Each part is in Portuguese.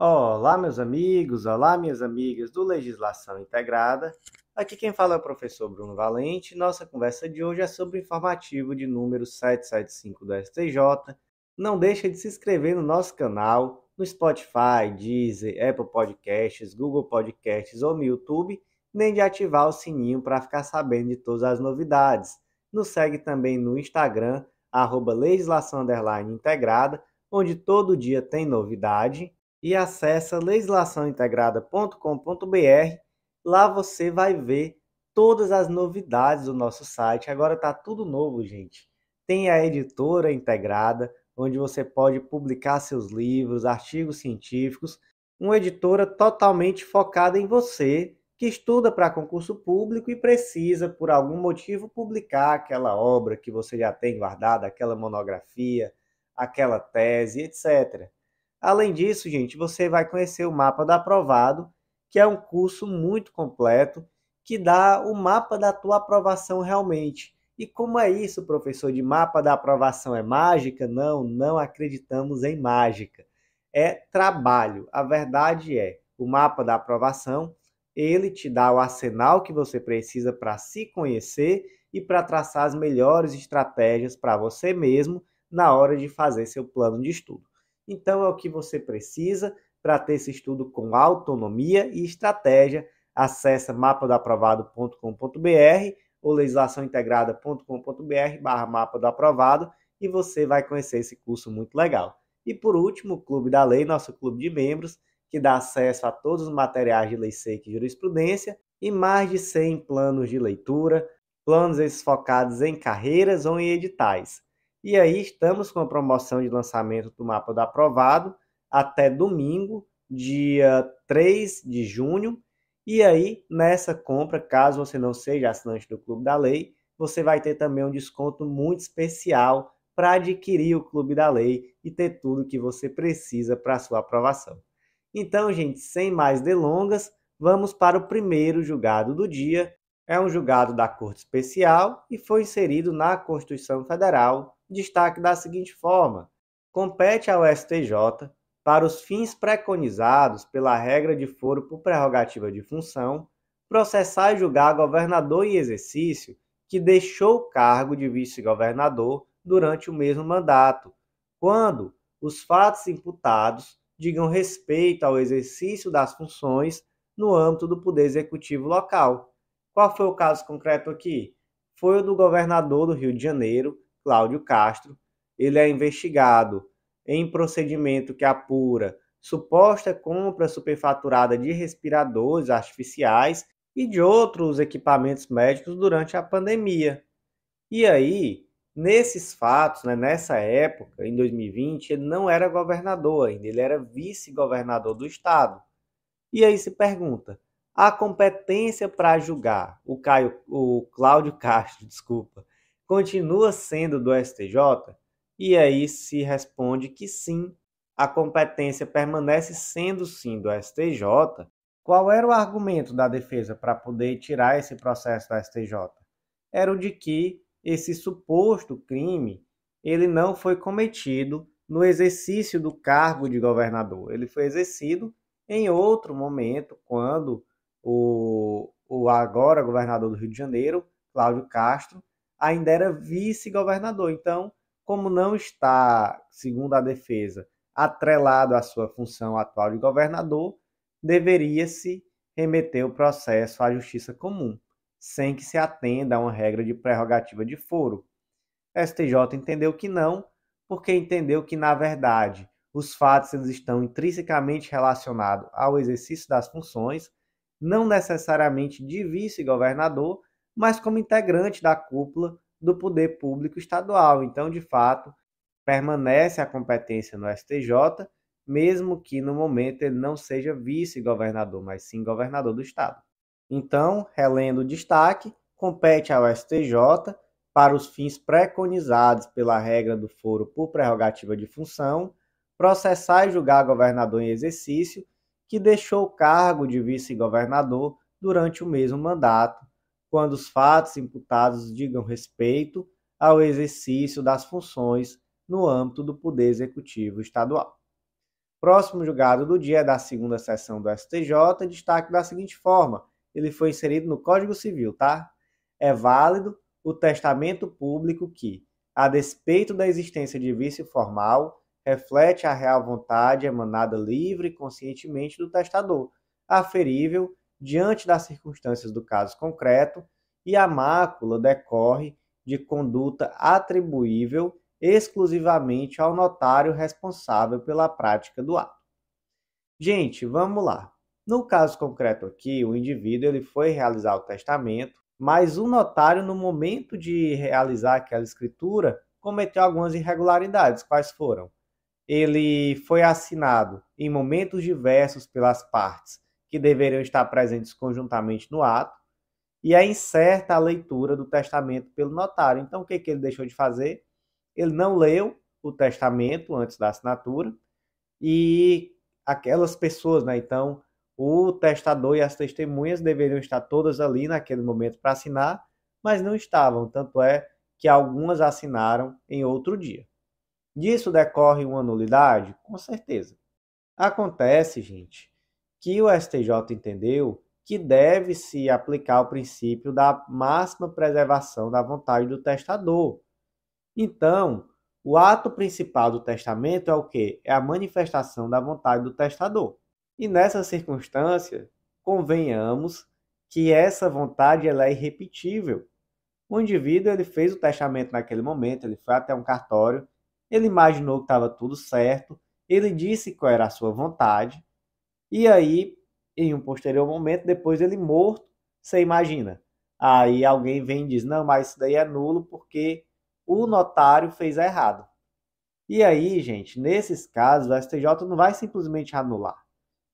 Olá, meus amigos, olá, minhas amigas do Legislação Integrada. Aqui quem fala é o professor Bruno Valente. Nossa conversa de hoje é sobre o informativo de número 775 do STJ. Não deixa de se inscrever no nosso canal, no Spotify, Deezer, Apple Podcasts, Google Podcasts ou no YouTube, nem de ativar o sininho para ficar sabendo de todas as novidades. Nos segue também no Instagram, arroba legislação integrada, onde todo dia tem novidade e acessa legislaçãointegrada.com.br. Lá você vai ver todas as novidades do nosso site. Agora está tudo novo, gente. Tem a editora integrada, onde você pode publicar seus livros, artigos científicos. Uma editora totalmente focada em você que estuda para concurso público e precisa, por algum motivo, publicar aquela obra que você já tem guardada, aquela monografia, aquela tese, etc. Além disso, gente, você vai conhecer o mapa da aprovado, que é um curso muito completo que dá o mapa da tua aprovação realmente. E como é isso, professor, de mapa da aprovação é mágica? Não, não acreditamos em mágica. É trabalho. A verdade é, o mapa da aprovação, ele te dá o arsenal que você precisa para se conhecer e para traçar as melhores estratégias para você mesmo na hora de fazer seu plano de estudo. Então, é o que você precisa para ter esse estudo com autonomia e estratégia. Acesse mapadaprovado.com.br ou legislaçãointegrada.com.br barra mapa do aprovado e você vai conhecer esse curso muito legal. E por último, o Clube da Lei, nosso clube de membros, que dá acesso a todos os materiais de lei seca e jurisprudência e mais de 100 planos de leitura, planos esses focados em carreiras ou em editais. E aí estamos com a promoção de lançamento do mapa do aprovado até domingo, dia 3 de junho. E aí, nessa compra, caso você não seja assinante do Clube da Lei, você vai ter também um desconto muito especial para adquirir o Clube da Lei e ter tudo que você precisa para sua aprovação. Então, gente, sem mais delongas, vamos para o primeiro julgado do dia. É um julgado da Corte Especial e foi inserido na Constituição Federal destaque da seguinte forma: compete ao STJ, para os fins preconizados pela regra de foro por prerrogativa de função, processar e julgar governador em exercício que deixou o cargo de vice-governador durante o mesmo mandato, quando os fatos imputados digam respeito ao exercício das funções no âmbito do poder executivo local. Qual foi o caso concreto aqui? Foi o do governador do Rio de Janeiro, Cláudio Castro, ele é investigado em procedimento que apura suposta compra superfaturada de respiradores artificiais e de outros equipamentos médicos durante a pandemia. E aí, nesses fatos, né, nessa época, em 2020, ele não era governador ainda, ele era vice-governador do estado. E aí se pergunta: a competência para julgar o Caio, o Cláudio Castro, desculpa, continua sendo do STJ? E aí se responde que sim, a competência permanece sendo sim do STJ. Qual era o argumento da defesa para poder tirar esse processo do STJ? Era o de que esse suposto crime ele não foi cometido no exercício do cargo de governador. Ele foi exercido em outro momento, quando o, o agora governador do Rio de Janeiro, Cláudio Castro, ainda era vice-governador. Então, como não está, segundo a defesa, atrelado à sua função atual de governador, deveria-se remeter o processo à justiça comum, sem que se atenda a uma regra de prerrogativa de foro. STJ entendeu que não, porque entendeu que, na verdade, os fatos eles estão intrinsecamente relacionados ao exercício das funções, não necessariamente de vice-governador, mas como integrante da cúpula do poder público estadual. Então, de fato, permanece a competência no STJ, mesmo que no momento ele não seja vice-governador, mas sim governador do estado. Então, relendo o destaque, compete ao STJ para os fins preconizados pela regra do foro por prerrogativa de função, processar e julgar governador em exercício que deixou o cargo de vice-governador durante o mesmo mandato, quando os fatos imputados digam respeito ao exercício das funções no âmbito do Poder Executivo Estadual. Próximo julgado do dia é da segunda sessão do STJ, destaque da seguinte forma: ele foi inserido no Código Civil, tá? É válido o testamento público que, a despeito da existência de vício formal, reflete a real vontade emanada livre e conscientemente do testador, aferível diante das circunstâncias do caso concreto e a mácula decorre de conduta atribuível exclusivamente ao notário responsável pela prática do ato. Gente, vamos lá. No caso concreto aqui, o indivíduo ele foi realizar o testamento, mas o notário no momento de realizar aquela escritura cometeu algumas irregularidades. Quais foram? Ele foi assinado em momentos diversos pelas partes, que deveriam estar presentes conjuntamente no ato, e é incerta a leitura do testamento pelo notário. Então, o que, que ele deixou de fazer? Ele não leu o testamento antes da assinatura, e aquelas pessoas, né? Então, o testador e as testemunhas deveriam estar todas ali naquele momento para assinar, mas não estavam, tanto é que algumas assinaram em outro dia. Disso decorre uma nulidade? Com certeza. Acontece, gente, que o STJ entendeu que deve se aplicar o princípio da máxima preservação da vontade do testador. Então, o ato principal do testamento é o que? É a manifestação da vontade do testador. E nessa circunstância, convenhamos que essa vontade ela é irrepetível. O indivíduo ele fez o testamento naquele momento, ele foi até um cartório, ele imaginou que estava tudo certo, ele disse qual era a sua vontade, e aí, em um posterior momento, depois ele morto, você imagina. Aí alguém vem e diz: não, mas isso daí é nulo porque o notário fez errado. E aí, gente, nesses casos, o STJ não vai simplesmente anular.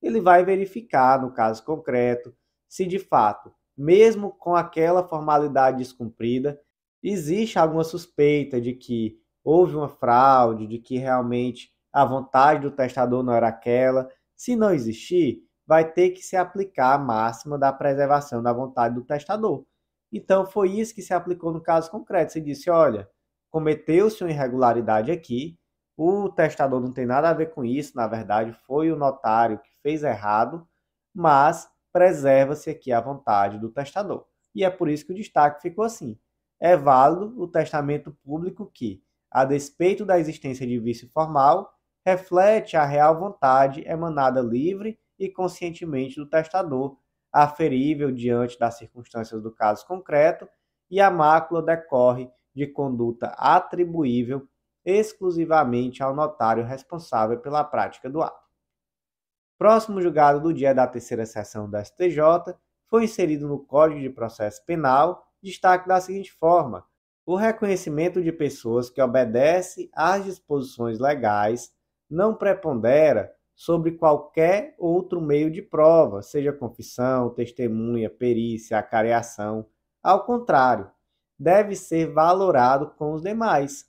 Ele vai verificar, no caso concreto, se de fato, mesmo com aquela formalidade descumprida, existe alguma suspeita de que houve uma fraude, de que realmente a vontade do testador não era aquela, se não existir, vai ter que se aplicar a máxima da preservação da vontade do testador. Então, foi isso que se aplicou no caso concreto. Você disse: olha, cometeu-se uma irregularidade aqui, o testador não tem nada a ver com isso, na verdade, foi o notário que fez errado, mas preserva-se aqui a vontade do testador. E é por isso que o destaque ficou assim. É válido o testamento público que, a despeito da existência de vício formal, reflete a real vontade emanada livre e conscientemente do testador, aferível diante das circunstâncias do caso concreto, e a mácula decorre de conduta atribuível exclusivamente ao notário responsável pela prática do ato. Próximo julgado do dia da terceira sessão do STJ foi inserido no Código de Processo Penal destaque da seguinte forma: o reconhecimento de pessoas que obedecem às disposições legais não prepondera sobre qualquer outro meio de prova, seja confissão, testemunha, perícia, acareação. Ao contrário, deve ser valorado com os demais.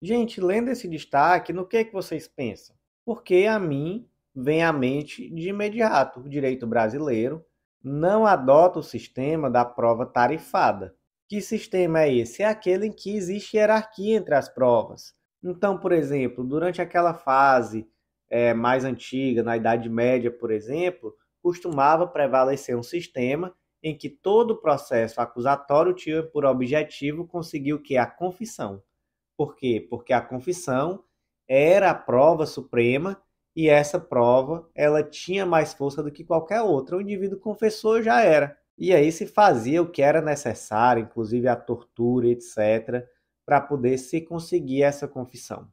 Gente, lendo esse destaque, no que, é que vocês pensam? Porque a mim vem à mente de imediato o direito brasileiro não adota o sistema da prova tarifada. Que sistema é esse? É aquele em que existe hierarquia entre as provas então, por exemplo, durante aquela fase é, mais antiga, na Idade Média, por exemplo, costumava prevalecer um sistema em que todo o processo acusatório tinha por objetivo conseguir o que? A confissão. Por quê? Porque a confissão era a prova suprema e essa prova ela tinha mais força do que qualquer outra. O indivíduo confessou já era. E aí se fazia o que era necessário, inclusive a tortura, etc para poder se conseguir essa confissão.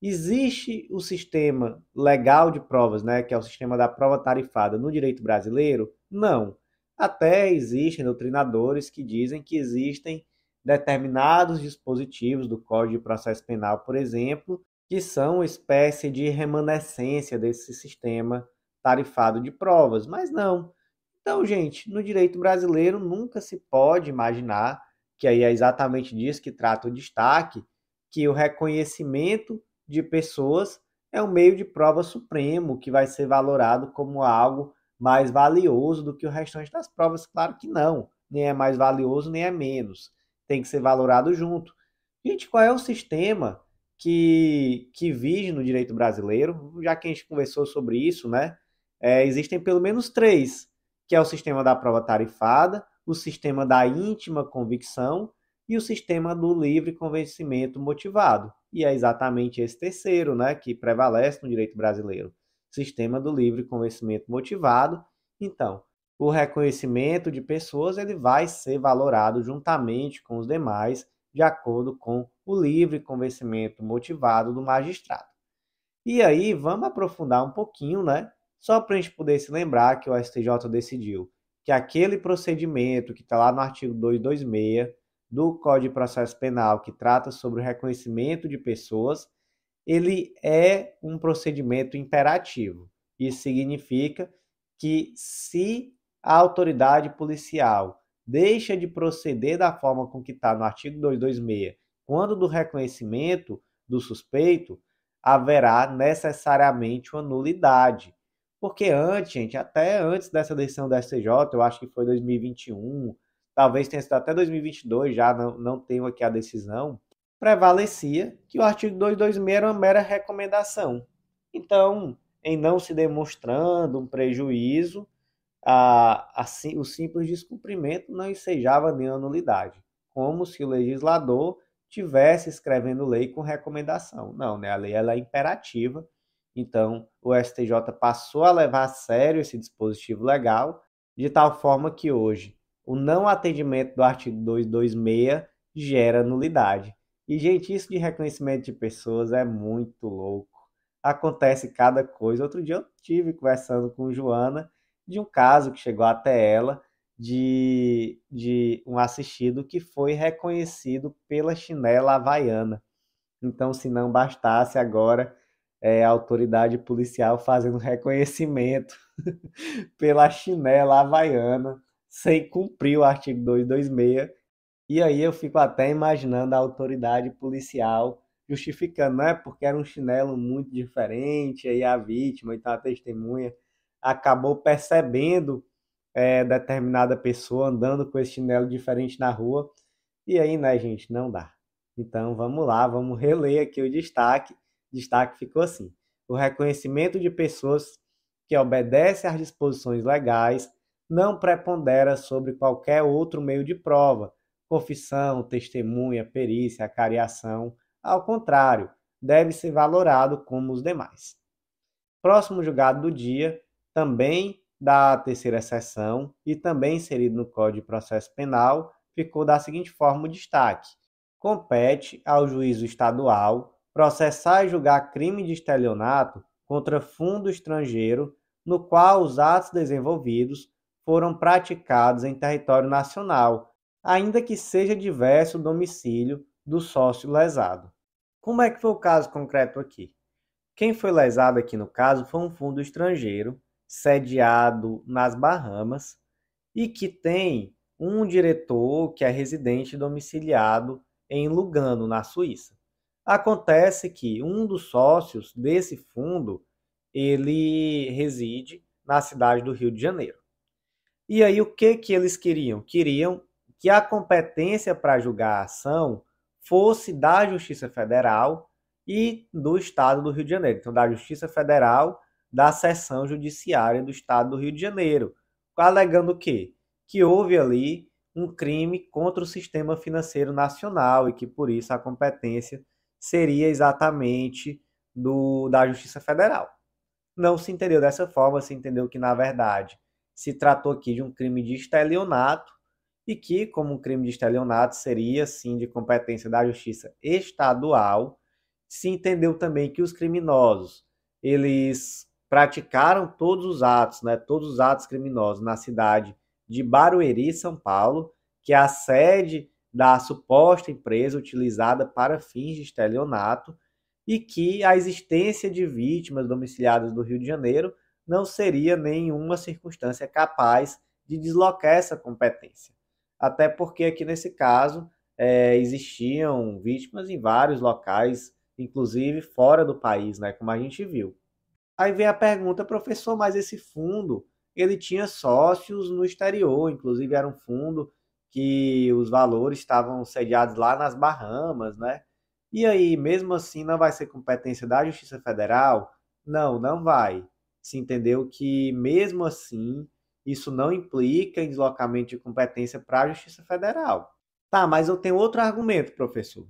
Existe o sistema legal de provas, né, que é o sistema da prova tarifada no direito brasileiro? Não. Até existem doutrinadores que dizem que existem determinados dispositivos do Código de Processo Penal, por exemplo, que são uma espécie de remanescência desse sistema tarifado de provas, mas não. Então, gente, no direito brasileiro nunca se pode imaginar que aí é exatamente disso que trata o destaque, que o reconhecimento de pessoas é um meio de prova supremo que vai ser valorado como algo mais valioso do que o restante das provas. Claro que não, nem é mais valioso nem é menos, tem que ser valorado junto. Gente, qual é o sistema que, que vige no direito brasileiro? Já que a gente conversou sobre isso, né? É, existem pelo menos três, que é o sistema da prova tarifada, o sistema da íntima convicção e o sistema do livre convencimento motivado. E é exatamente esse terceiro, né, que prevalece no direito brasileiro, sistema do livre convencimento motivado. Então, o reconhecimento de pessoas ele vai ser valorado juntamente com os demais, de acordo com o livre convencimento motivado do magistrado. E aí, vamos aprofundar um pouquinho, né? Só para a gente poder se lembrar que o STJ decidiu que aquele procedimento que está lá no artigo 226 do Código de Processo Penal, que trata sobre o reconhecimento de pessoas, ele é um procedimento imperativo. Isso significa que se a autoridade policial deixa de proceder da forma com que está no artigo 226, quando do reconhecimento do suspeito, haverá necessariamente uma nulidade. Porque antes, gente, até antes dessa decisão da STJ, eu acho que foi 2021, talvez tenha sido até 2022, já não, não tenho aqui a decisão, prevalecia que o artigo 226 era uma mera recomendação. Então, em não se demonstrando um prejuízo, a, a, o simples descumprimento não ensejava nenhuma nulidade, como se o legislador tivesse escrevendo lei com recomendação. Não, né? a lei ela é imperativa então, o STJ passou a levar a sério esse dispositivo legal, de tal forma que hoje o não atendimento do artigo 226 gera nulidade. E, gente, isso de reconhecimento de pessoas é muito louco. Acontece cada coisa. Outro dia eu tive conversando com Joana de um caso que chegou até ela de, de um assistido que foi reconhecido pela chinela havaiana. Então, se não bastasse agora é, a autoridade policial fazendo reconhecimento pela chinela havaiana, sem cumprir o artigo 226. E aí eu fico até imaginando a autoridade policial justificando, né? Porque era um chinelo muito diferente, aí a vítima, então a testemunha acabou percebendo é, determinada pessoa andando com esse chinelo diferente na rua. E aí, né, gente, não dá. Então vamos lá, vamos reler aqui o destaque destaque ficou assim: o reconhecimento de pessoas que obedecem às disposições legais não prepondera sobre qualquer outro meio de prova, confissão, testemunha, perícia, acariação. Ao contrário, deve ser valorado como os demais. Próximo julgado do dia, também da terceira sessão e também inserido no Código de Processo Penal, ficou da seguinte forma o destaque: compete ao juízo estadual processar e julgar crime de estelionato contra fundo estrangeiro no qual os atos desenvolvidos foram praticados em território nacional, ainda que seja diverso o domicílio do sócio lesado. Como é que foi o caso concreto aqui? Quem foi lesado aqui no caso foi um fundo estrangeiro sediado nas Bahamas e que tem um diretor que é residente domiciliado em Lugano, na Suíça. Acontece que um dos sócios desse fundo, ele reside na cidade do Rio de Janeiro. E aí o que que eles queriam? Queriam que a competência para julgar a ação fosse da Justiça Federal e do Estado do Rio de Janeiro. Então, da Justiça Federal, da Seção Judiciária do Estado do Rio de Janeiro, alegando o quê? Que houve ali um crime contra o sistema financeiro nacional e que por isso a competência seria exatamente do, da Justiça Federal. Não se entendeu dessa forma, se entendeu que, na verdade, se tratou aqui de um crime de estelionato e que, como um crime de estelionato, seria sim de competência da Justiça Estadual. Se entendeu também que os criminosos, eles praticaram todos os atos, né, todos os atos criminosos na cidade de Barueri, São Paulo, que é a sede da suposta empresa utilizada para fins de estelionato e que a existência de vítimas domiciliadas do Rio de Janeiro não seria nenhuma circunstância capaz de deslocar essa competência. Até porque aqui nesse caso é, existiam vítimas em vários locais, inclusive fora do país, né, como a gente viu. Aí vem a pergunta, professor, mas esse fundo ele tinha sócios no exterior, inclusive era um fundo que os valores estavam sediados lá nas Bahamas, né? E aí, mesmo assim, não vai ser competência da Justiça Federal? Não, não vai. Se entendeu que, mesmo assim, isso não implica em deslocamento de competência para a Justiça Federal. Tá, mas eu tenho outro argumento, professor.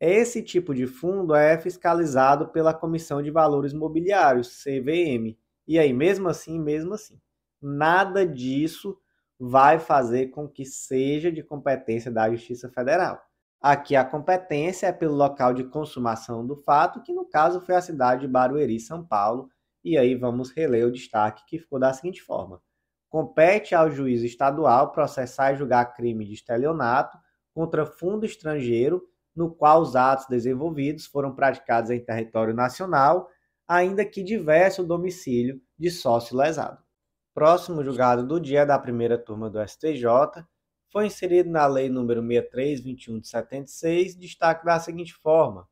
Esse tipo de fundo é fiscalizado pela Comissão de Valores Mobiliários, CVM. E aí, mesmo assim, mesmo assim, nada disso vai fazer com que seja de competência da Justiça Federal. Aqui a competência é pelo local de consumação do fato, que no caso foi a cidade de Barueri, São Paulo, e aí vamos reler o destaque que ficou da seguinte forma: compete ao juiz estadual processar e julgar crime de estelionato contra fundo estrangeiro no qual os atos desenvolvidos foram praticados em território nacional, ainda que diverso domicílio de sócio lesado próximo julgado do dia da primeira turma do STJ, foi inserido na Lei nº 6321 de 76, destaque da seguinte forma: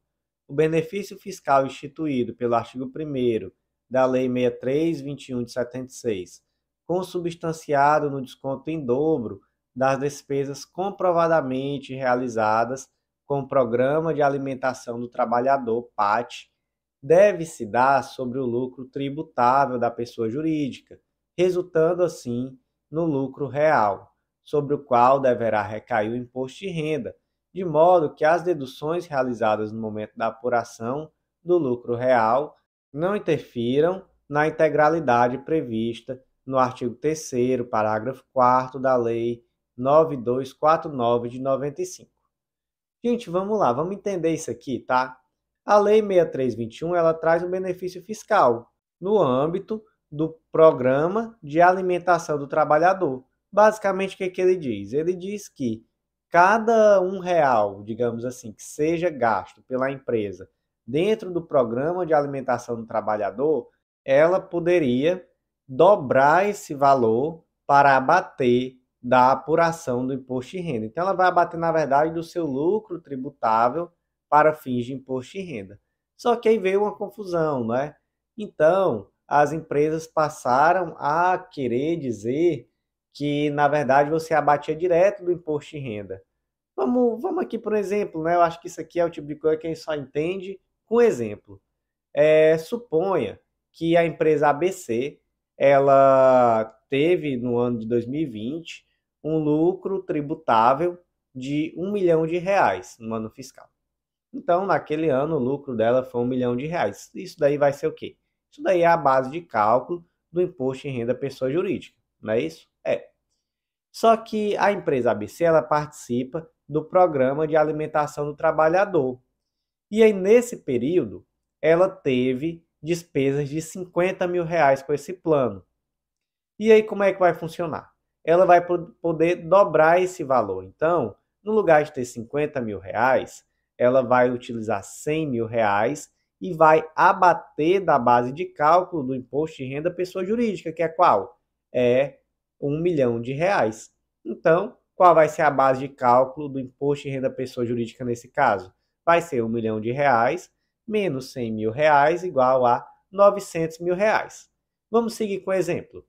o benefício fiscal instituído pelo artigo 1 da Lei 6321 de 76, consubstanciado no desconto em dobro das despesas comprovadamente realizadas com o Programa de Alimentação do Trabalhador, PAT, deve se dar sobre o lucro tributável da pessoa jurídica, resultando assim no lucro real, sobre o qual deverá recair o imposto de renda, de modo que as deduções realizadas no momento da apuração do lucro real não interfiram na integralidade prevista no artigo 3 parágrafo 4 da Lei 9249 de 95. Gente, vamos lá, vamos entender isso aqui, tá? A Lei 6321, ela traz um benefício fiscal no âmbito do Programa de Alimentação do Trabalhador. Basicamente, o que, é que ele diz? Ele diz que cada um real, digamos assim, que seja gasto pela empresa dentro do Programa de Alimentação do Trabalhador, ela poderia dobrar esse valor para abater da apuração do imposto de renda. Então, ela vai abater, na verdade, do seu lucro tributável para fins de imposto de renda. Só que aí veio uma confusão, não é? Então, as empresas passaram a querer dizer que, na verdade, você abatia direto do imposto de renda. Vamos, vamos aqui por um exemplo, né? Eu acho que isso aqui é o tipo de coisa que a gente só entende com exemplo. É, suponha que a empresa ABC ela teve no ano de 2020 um lucro tributável de um milhão de reais no ano fiscal. Então, naquele ano, o lucro dela foi um milhão de reais. Isso daí vai ser o quê? Isso daí é a base de cálculo do imposto em renda pessoa jurídica, não é isso? É. Só que a empresa ABC ela participa do programa de alimentação do trabalhador. E aí, nesse período, ela teve despesas de 50 mil reais com esse plano. E aí, como é que vai funcionar? Ela vai poder dobrar esse valor. Então, no lugar de ter 50 mil reais, ela vai utilizar 100 mil reais e vai abater da base de cálculo do imposto de renda pessoa jurídica, que é qual? É um milhão de reais. Então, qual vai ser a base de cálculo do imposto de renda pessoa jurídica nesse caso? Vai ser um milhão de reais menos 100 mil reais igual a 900 mil reais. Vamos seguir com o exemplo.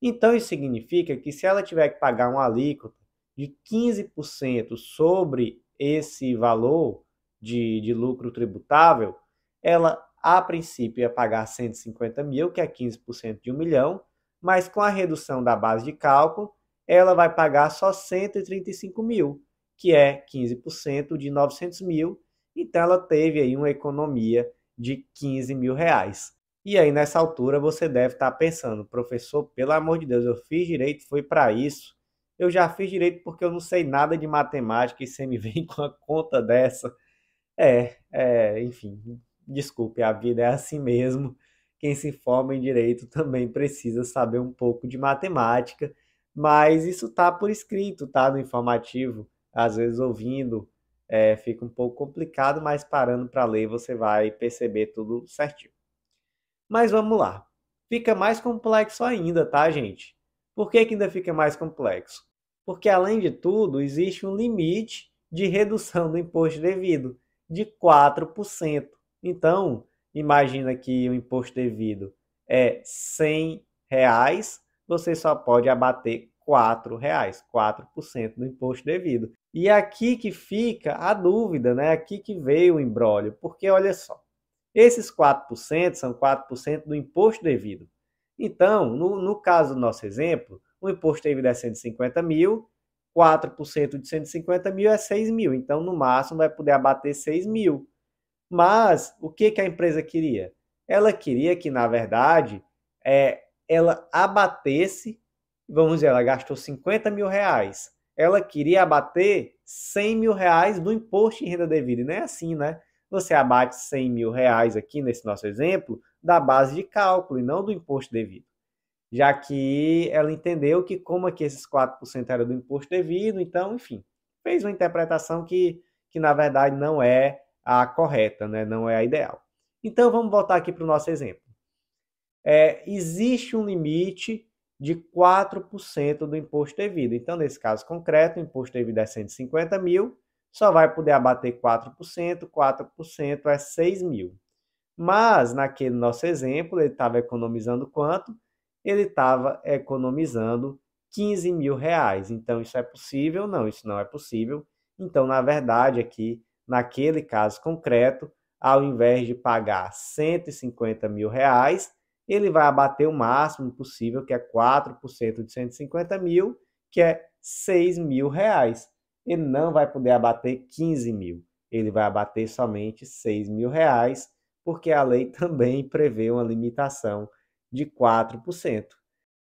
Então, isso significa que se ela tiver que pagar uma alíquota de 15% sobre esse valor de, de lucro tributável, ela a princípio ia pagar 150 mil, que é 15% de 1 milhão, mas com a redução da base de cálculo, ela vai pagar só 135 mil, que é 15% de 900 mil, então ela teve aí uma economia de 15 mil reais. E aí nessa altura você deve estar tá pensando, professor, pelo amor de Deus, eu fiz direito, foi para isso. Eu já fiz direito porque eu não sei nada de matemática e você me vem com a conta dessa. É, é, enfim, Desculpe, a vida é assim mesmo. Quem se forma em direito também precisa saber um pouco de matemática, mas isso tá por escrito, tá no informativo. Às vezes ouvindo é, fica um pouco complicado, mas parando para ler você vai perceber tudo certinho. Mas vamos lá. Fica mais complexo ainda, tá, gente? Por que, que ainda fica mais complexo? Porque, além de tudo, existe um limite de redução do imposto devido de 4%. Então, imagina que o imposto devido é R$ reais, você só pode abater R$ reais, 4% do imposto devido. E é aqui que fica a dúvida, né? É aqui que veio o embrólio, porque olha só, esses 4% são 4% do imposto devido. Então, no, no caso do nosso exemplo, o imposto devido é 150 mil, 4% de 150 mil é 6 mil. Então, no máximo, vai poder abater 6 mil. Mas o que, que a empresa queria? Ela queria que, na verdade, é, ela abatesse, vamos dizer, ela gastou 50 mil reais. Ela queria abater 100 mil reais do imposto de renda devida. E não é assim, né? Você abate 100 mil reais aqui nesse nosso exemplo da base de cálculo e não do imposto devido. Já que ela entendeu que, como aqui é esses 4% era do imposto devido, então, enfim, fez uma interpretação que, que na verdade não é a correta, né? não é a ideal. Então vamos voltar aqui para o nosso exemplo. É, existe um limite de 4% do imposto devido. Então, nesse caso concreto, o imposto devido é 150 mil, só vai poder abater 4%, 4% é 6 mil. Mas, naquele nosso exemplo, ele estava economizando quanto? Ele estava economizando 15 mil reais. Então, isso é possível? Não, isso não é possível. Então, na verdade, aqui naquele caso concreto, ao invés de pagar 150 mil reais, ele vai abater o máximo possível, que é 4% de 150 mil, que é 6 mil reais. Ele não vai poder abater 15 mil, ele vai abater somente 6 mil reais, porque a lei também prevê uma limitação de 4%.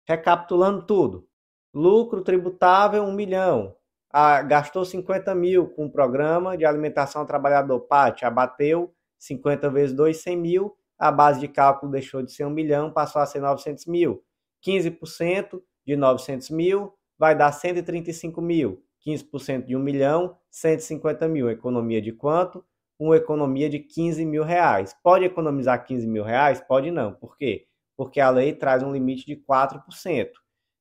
Recapitulando tudo, lucro tributável 1 milhão, ah, gastou 50 mil com o programa de alimentação ao trabalhador PAT, abateu 50 vezes 2, 100 mil, a base de cálculo deixou de ser 1 milhão, passou a ser 900 mil. 15% de 900 mil vai dar 135 mil. 15% de 1 milhão, 150 mil. Economia de quanto? Uma economia de 15 mil reais. Pode economizar 15 mil reais? Pode não. Por quê? Porque a lei traz um limite de 4%.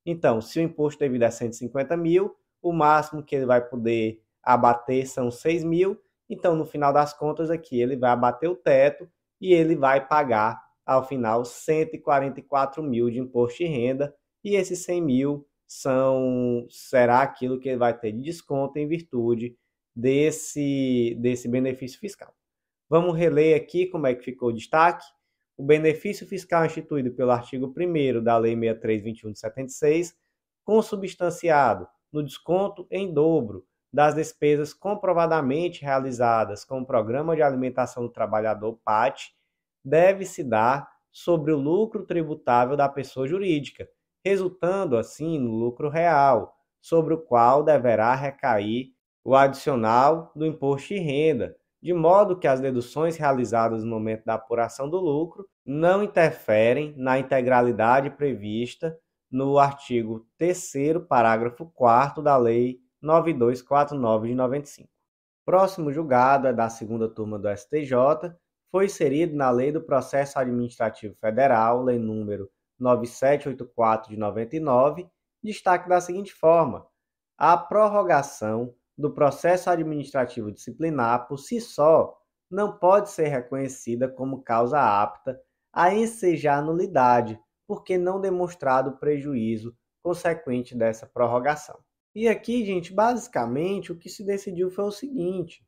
Então, se o imposto devido é 150 mil, o máximo que ele vai poder abater são 6 mil, então no final das contas aqui ele vai abater o teto e ele vai pagar ao final 144 mil de imposto de renda e esses 100 mil são será aquilo que ele vai ter de desconto em virtude desse desse benefício fiscal. Vamos reler aqui como é que ficou o destaque. O benefício fiscal instituído pelo artigo 1 da Lei 6321 de 76, consubstanciado no desconto em dobro das despesas comprovadamente realizadas com o Programa de Alimentação do Trabalhador PAT deve se dar sobre o lucro tributável da pessoa jurídica, resultando assim no lucro real, sobre o qual deverá recair o adicional do imposto de renda, de modo que as deduções realizadas no momento da apuração do lucro não interferem na integralidade prevista no artigo 3 parágrafo 4 da Lei 9249 de 95. Próximo julgado é da segunda turma do STJ, foi inserido na Lei do Processo Administrativo Federal, Lei número 9784 de 99, destaque da seguinte forma: a prorrogação do processo administrativo disciplinar por si só não pode ser reconhecida como causa apta a ensejar nulidade porque não demonstrado prejuízo consequente dessa prorrogação. E aqui, gente, basicamente o que se decidiu foi o seguinte: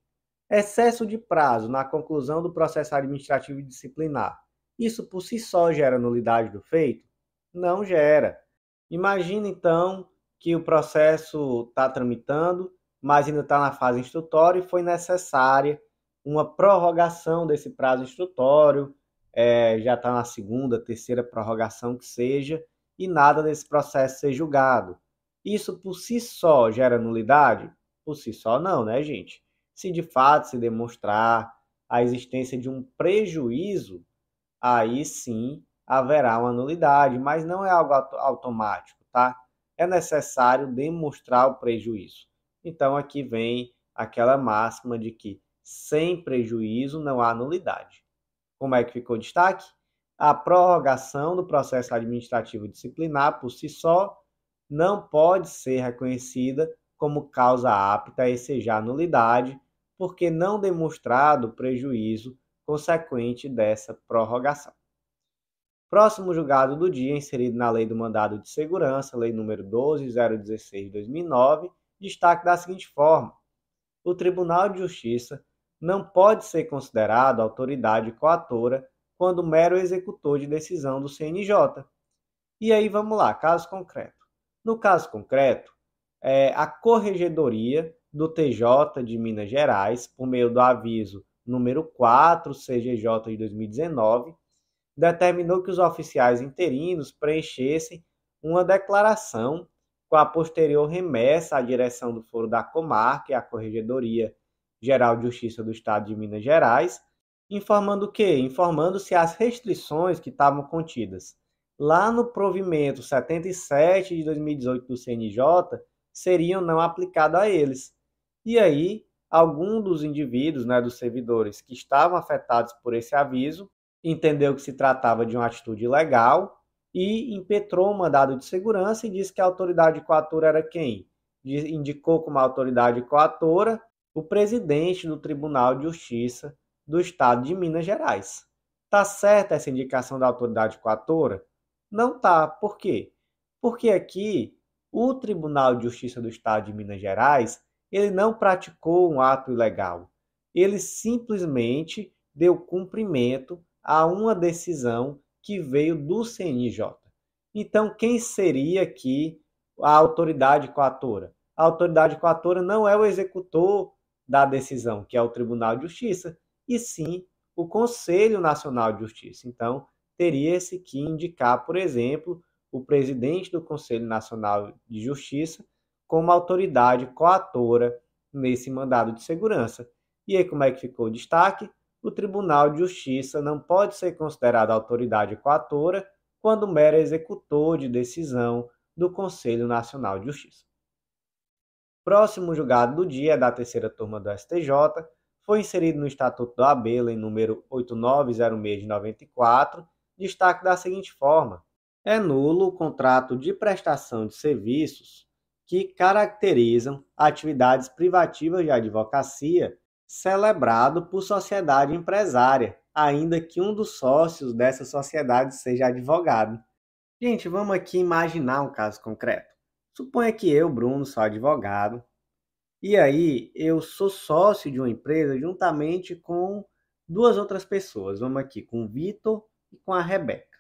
excesso de prazo na conclusão do processo administrativo e disciplinar. Isso por si só gera nulidade do feito? Não gera. Imagina então que o processo está tramitando, mas ainda está na fase instrutória e foi necessária uma prorrogação desse prazo instrutório é, já está na segunda, terceira prorrogação que seja, e nada desse processo ser julgado. Isso por si só gera nulidade? Por si só não, né, gente? Se de fato se demonstrar a existência de um prejuízo, aí sim haverá uma nulidade, mas não é algo automático, tá? É necessário demonstrar o prejuízo. Então aqui vem aquela máxima de que sem prejuízo não há nulidade. Como é que ficou o destaque? A prorrogação do processo administrativo disciplinar por si só não pode ser reconhecida como causa apta a ensejar nulidade, porque não demonstrado prejuízo consequente dessa prorrogação. Próximo julgado do dia, inserido na Lei do Mandado de Segurança, Lei número 12016 de 2009, destaque da seguinte forma: o Tribunal de Justiça não pode ser considerado autoridade coatora quando mero executor de decisão do CNJ. E aí vamos lá, caso concreto. No caso concreto, é, a Corregedoria do TJ de Minas Gerais, por meio do aviso número 4 CGJ de 2019, determinou que os oficiais interinos preenchessem uma declaração com a posterior remessa à direção do Foro da Comarca e à Corregedoria Geral de Justiça do Estado de Minas Gerais, informando o quê? Informando se as restrições que estavam contidas lá no provimento 77 de 2018 do CNJ seriam não aplicadas a eles. E aí, algum dos indivíduos, né, dos servidores que estavam afetados por esse aviso, entendeu que se tratava de uma atitude ilegal e impetrou um mandado de segurança e disse que a autoridade coatora era quem? Indicou como autoridade coatora o presidente do Tribunal de Justiça do Estado de Minas Gerais. Tá certa essa indicação da autoridade coatora? Não tá. Por quê? Porque aqui o Tribunal de Justiça do Estado de Minas Gerais, ele não praticou um ato ilegal. Ele simplesmente deu cumprimento a uma decisão que veio do CNJ. Então, quem seria aqui a autoridade coatora? A autoridade coatora não é o executor da decisão, que é o Tribunal de Justiça, e sim o Conselho Nacional de Justiça. Então, teria-se que indicar, por exemplo, o presidente do Conselho Nacional de Justiça como autoridade coatora nesse mandado de segurança. E aí, como é que ficou o destaque? O Tribunal de Justiça não pode ser considerado autoridade coatora quando mero executor de decisão do Conselho Nacional de Justiça. Próximo julgado do dia é da terceira turma do STJ foi inserido no Estatuto do Abelha em número 8906 de 94, destaque da seguinte forma: é nulo o contrato de prestação de serviços que caracterizam atividades privativas de advocacia celebrado por sociedade empresária, ainda que um dos sócios dessa sociedade seja advogado. Gente, vamos aqui imaginar um caso concreto. Suponha que eu, Bruno, sou advogado, e aí eu sou sócio de uma empresa juntamente com duas outras pessoas. Vamos aqui, com o Vitor e com a Rebeca.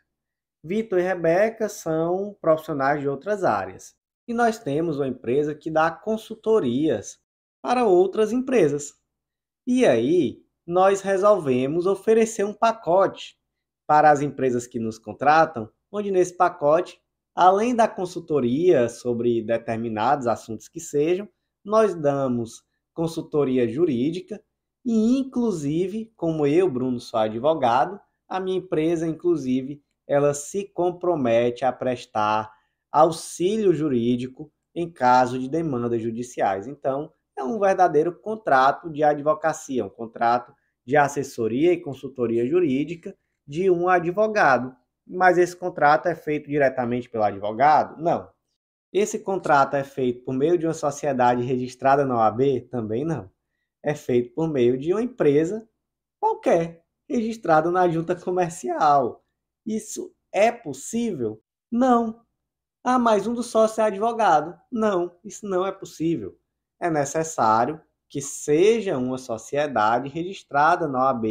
Vitor e Rebeca são profissionais de outras áreas. E nós temos uma empresa que dá consultorias para outras empresas. E aí nós resolvemos oferecer um pacote para as empresas que nos contratam, onde nesse pacote Além da consultoria sobre determinados assuntos que sejam, nós damos consultoria jurídica e, inclusive, como eu, Bruno, sou advogado, a minha empresa, inclusive, ela se compromete a prestar auxílio jurídico em caso de demandas judiciais. Então, é um verdadeiro contrato de advocacia, um contrato de assessoria e consultoria jurídica de um advogado mas esse contrato é feito diretamente pelo advogado? Não. Esse contrato é feito por meio de uma sociedade registrada na OAB? Também não. É feito por meio de uma empresa qualquer, registrada na junta comercial. Isso é possível? Não. Ah, mas um dos sócios é advogado? Não, isso não é possível. É necessário que seja uma sociedade registrada na OAB,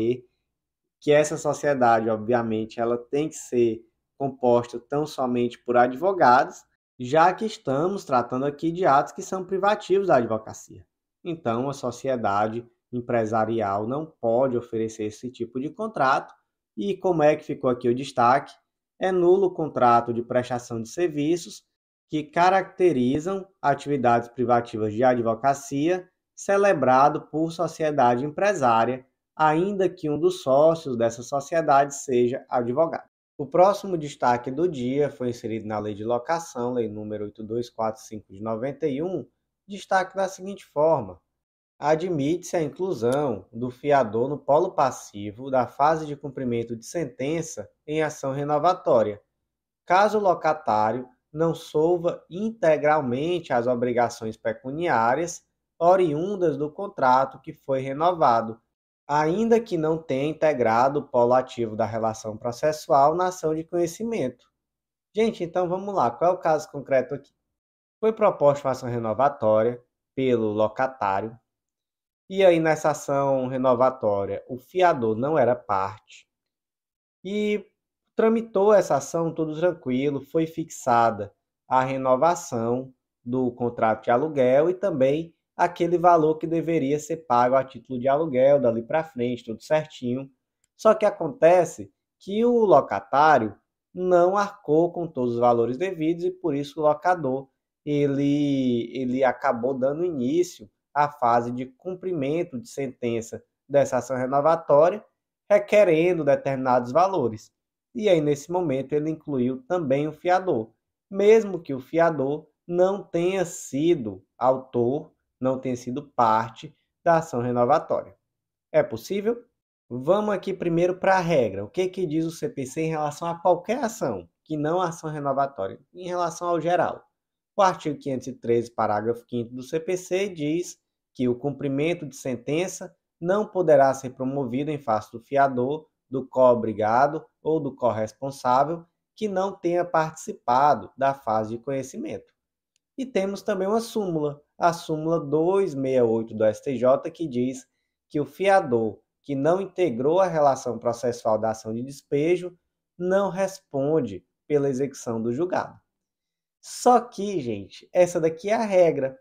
que essa sociedade, obviamente, ela tem que ser composta tão somente por advogados, já que estamos tratando aqui de atos que são privativos da advocacia. Então, a sociedade empresarial não pode oferecer esse tipo de contrato. E como é que ficou aqui o destaque? É nulo o contrato de prestação de serviços que caracterizam atividades privativas de advocacia celebrado por sociedade empresária ainda que um dos sócios dessa sociedade seja advogado. O próximo destaque do dia foi inserido na Lei de Locação, Lei Número 8245 de 91, destaque da seguinte forma: admite-se a inclusão do fiador no polo passivo da fase de cumprimento de sentença em ação renovatória, caso o locatário não solva integralmente as obrigações pecuniárias oriundas do contrato que foi renovado ainda que não tenha integrado o polo ativo da relação processual na ação de conhecimento. Gente, então vamos lá, qual é o caso concreto aqui? Foi proposta uma ação renovatória pelo locatário, e aí nessa ação renovatória o fiador não era parte, e tramitou essa ação tudo tranquilo, foi fixada a renovação do contrato de aluguel e também aquele valor que deveria ser pago a título de aluguel dali para frente, tudo certinho. Só que acontece que o locatário não arcou com todos os valores devidos e por isso o locador ele, ele acabou dando início à fase de cumprimento de sentença dessa ação renovatória, requerendo determinados valores. E aí, nesse momento, ele incluiu também o fiador, mesmo que o fiador não tenha sido autor não tenha sido parte da ação renovatória. É possível? Vamos aqui primeiro para a regra. O que, que diz o CPC em relação a qualquer ação, que não ação renovatória, em relação ao geral? O artigo 513, parágrafo 5 do CPC diz que o cumprimento de sentença não poderá ser promovido em face do fiador, do co-obrigado ou do corresponsável que não tenha participado da fase de conhecimento. E temos também uma súmula, a súmula 268 do STJ, que diz que o fiador que não integrou a relação processual da ação de despejo não responde pela execução do julgado. Só que, gente, essa daqui é a regra.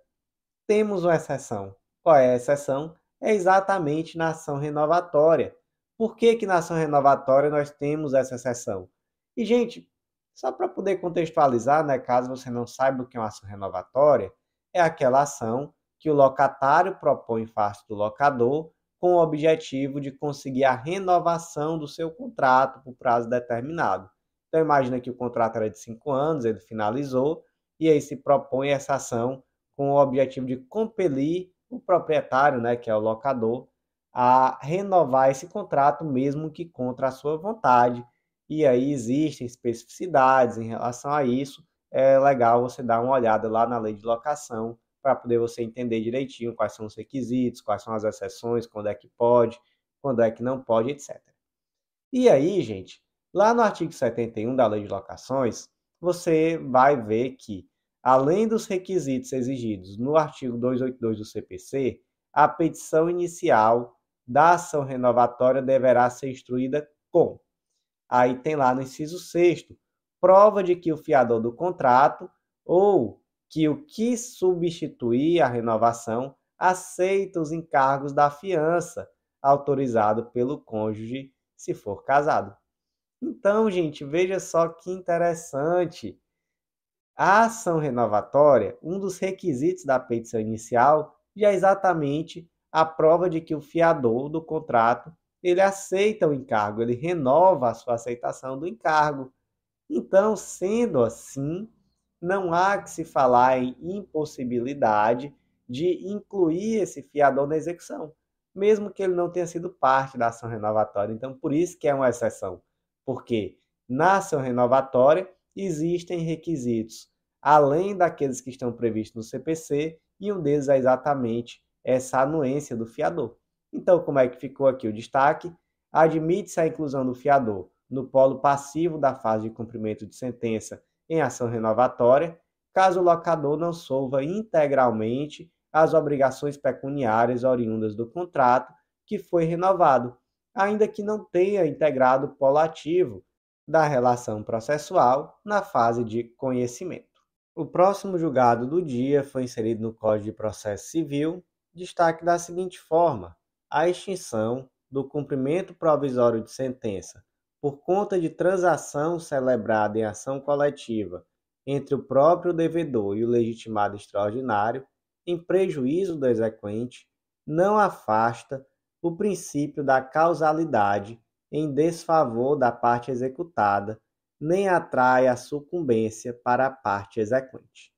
Temos uma exceção. Qual é a exceção? É exatamente na ação renovatória. Por que, que na ação renovatória nós temos essa exceção? E, gente, só para poder contextualizar, né, caso você não saiba o que é uma ação renovatória, é aquela ação que o locatário propõe face do locador com o objetivo de conseguir a renovação do seu contrato por prazo determinado. Então imagina que o contrato era de cinco anos, ele finalizou, e aí se propõe essa ação com o objetivo de compelir o proprietário, né, que é o locador, a renovar esse contrato mesmo que contra a sua vontade. E aí existem especificidades em relação a isso, é legal você dar uma olhada lá na lei de locação para poder você entender direitinho quais são os requisitos, quais são as exceções, quando é que pode, quando é que não pode, etc. E aí, gente, lá no artigo 71 da lei de locações, você vai ver que, além dos requisitos exigidos no artigo 282 do CPC, a petição inicial da ação renovatória deverá ser instruída com. Aí tem lá no inciso 6 prova de que o fiador do contrato ou que o que substituir a renovação aceita os encargos da fiança autorizado pelo cônjuge se for casado. Então, gente, veja só que interessante. A ação renovatória, um dos requisitos da petição inicial, já é exatamente a prova de que o fiador do contrato ele aceita o encargo, ele renova a sua aceitação do encargo. Então, sendo assim, não há que se falar em impossibilidade de incluir esse fiador na execução, mesmo que ele não tenha sido parte da ação renovatória. Então, por isso que é uma exceção, porque na ação renovatória existem requisitos além daqueles que estão previstos no CPC, e um deles é exatamente essa anuência do fiador. Então, como é que ficou aqui o destaque? Admite-se a inclusão do fiador no polo passivo da fase de cumprimento de sentença em ação renovatória, caso o locador não solva integralmente as obrigações pecuniárias oriundas do contrato que foi renovado, ainda que não tenha integrado o polo ativo da relação processual na fase de conhecimento. O próximo julgado do dia foi inserido no Código de Processo Civil, destaque da seguinte forma: a extinção do cumprimento provisório de sentença por conta de transação celebrada em ação coletiva entre o próprio devedor e o legitimado extraordinário, em prejuízo do exequente, não afasta o princípio da causalidade em desfavor da parte executada, nem atrai a sucumbência para a parte exequente.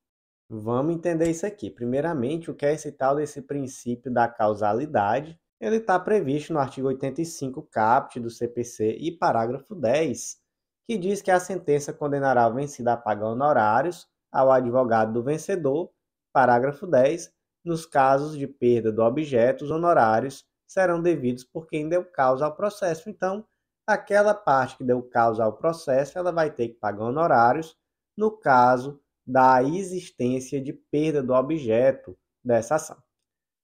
Vamos entender isso aqui. Primeiramente, o que é esse tal desse princípio da causalidade ele está previsto no artigo 85 caput do CPC e parágrafo 10, que diz que a sentença condenará o vencido a pagar honorários ao advogado do vencedor, parágrafo 10, nos casos de perda do objeto, os honorários serão devidos por quem deu causa ao processo. Então, aquela parte que deu causa ao processo, ela vai ter que pagar honorários no caso da existência de perda do objeto dessa ação.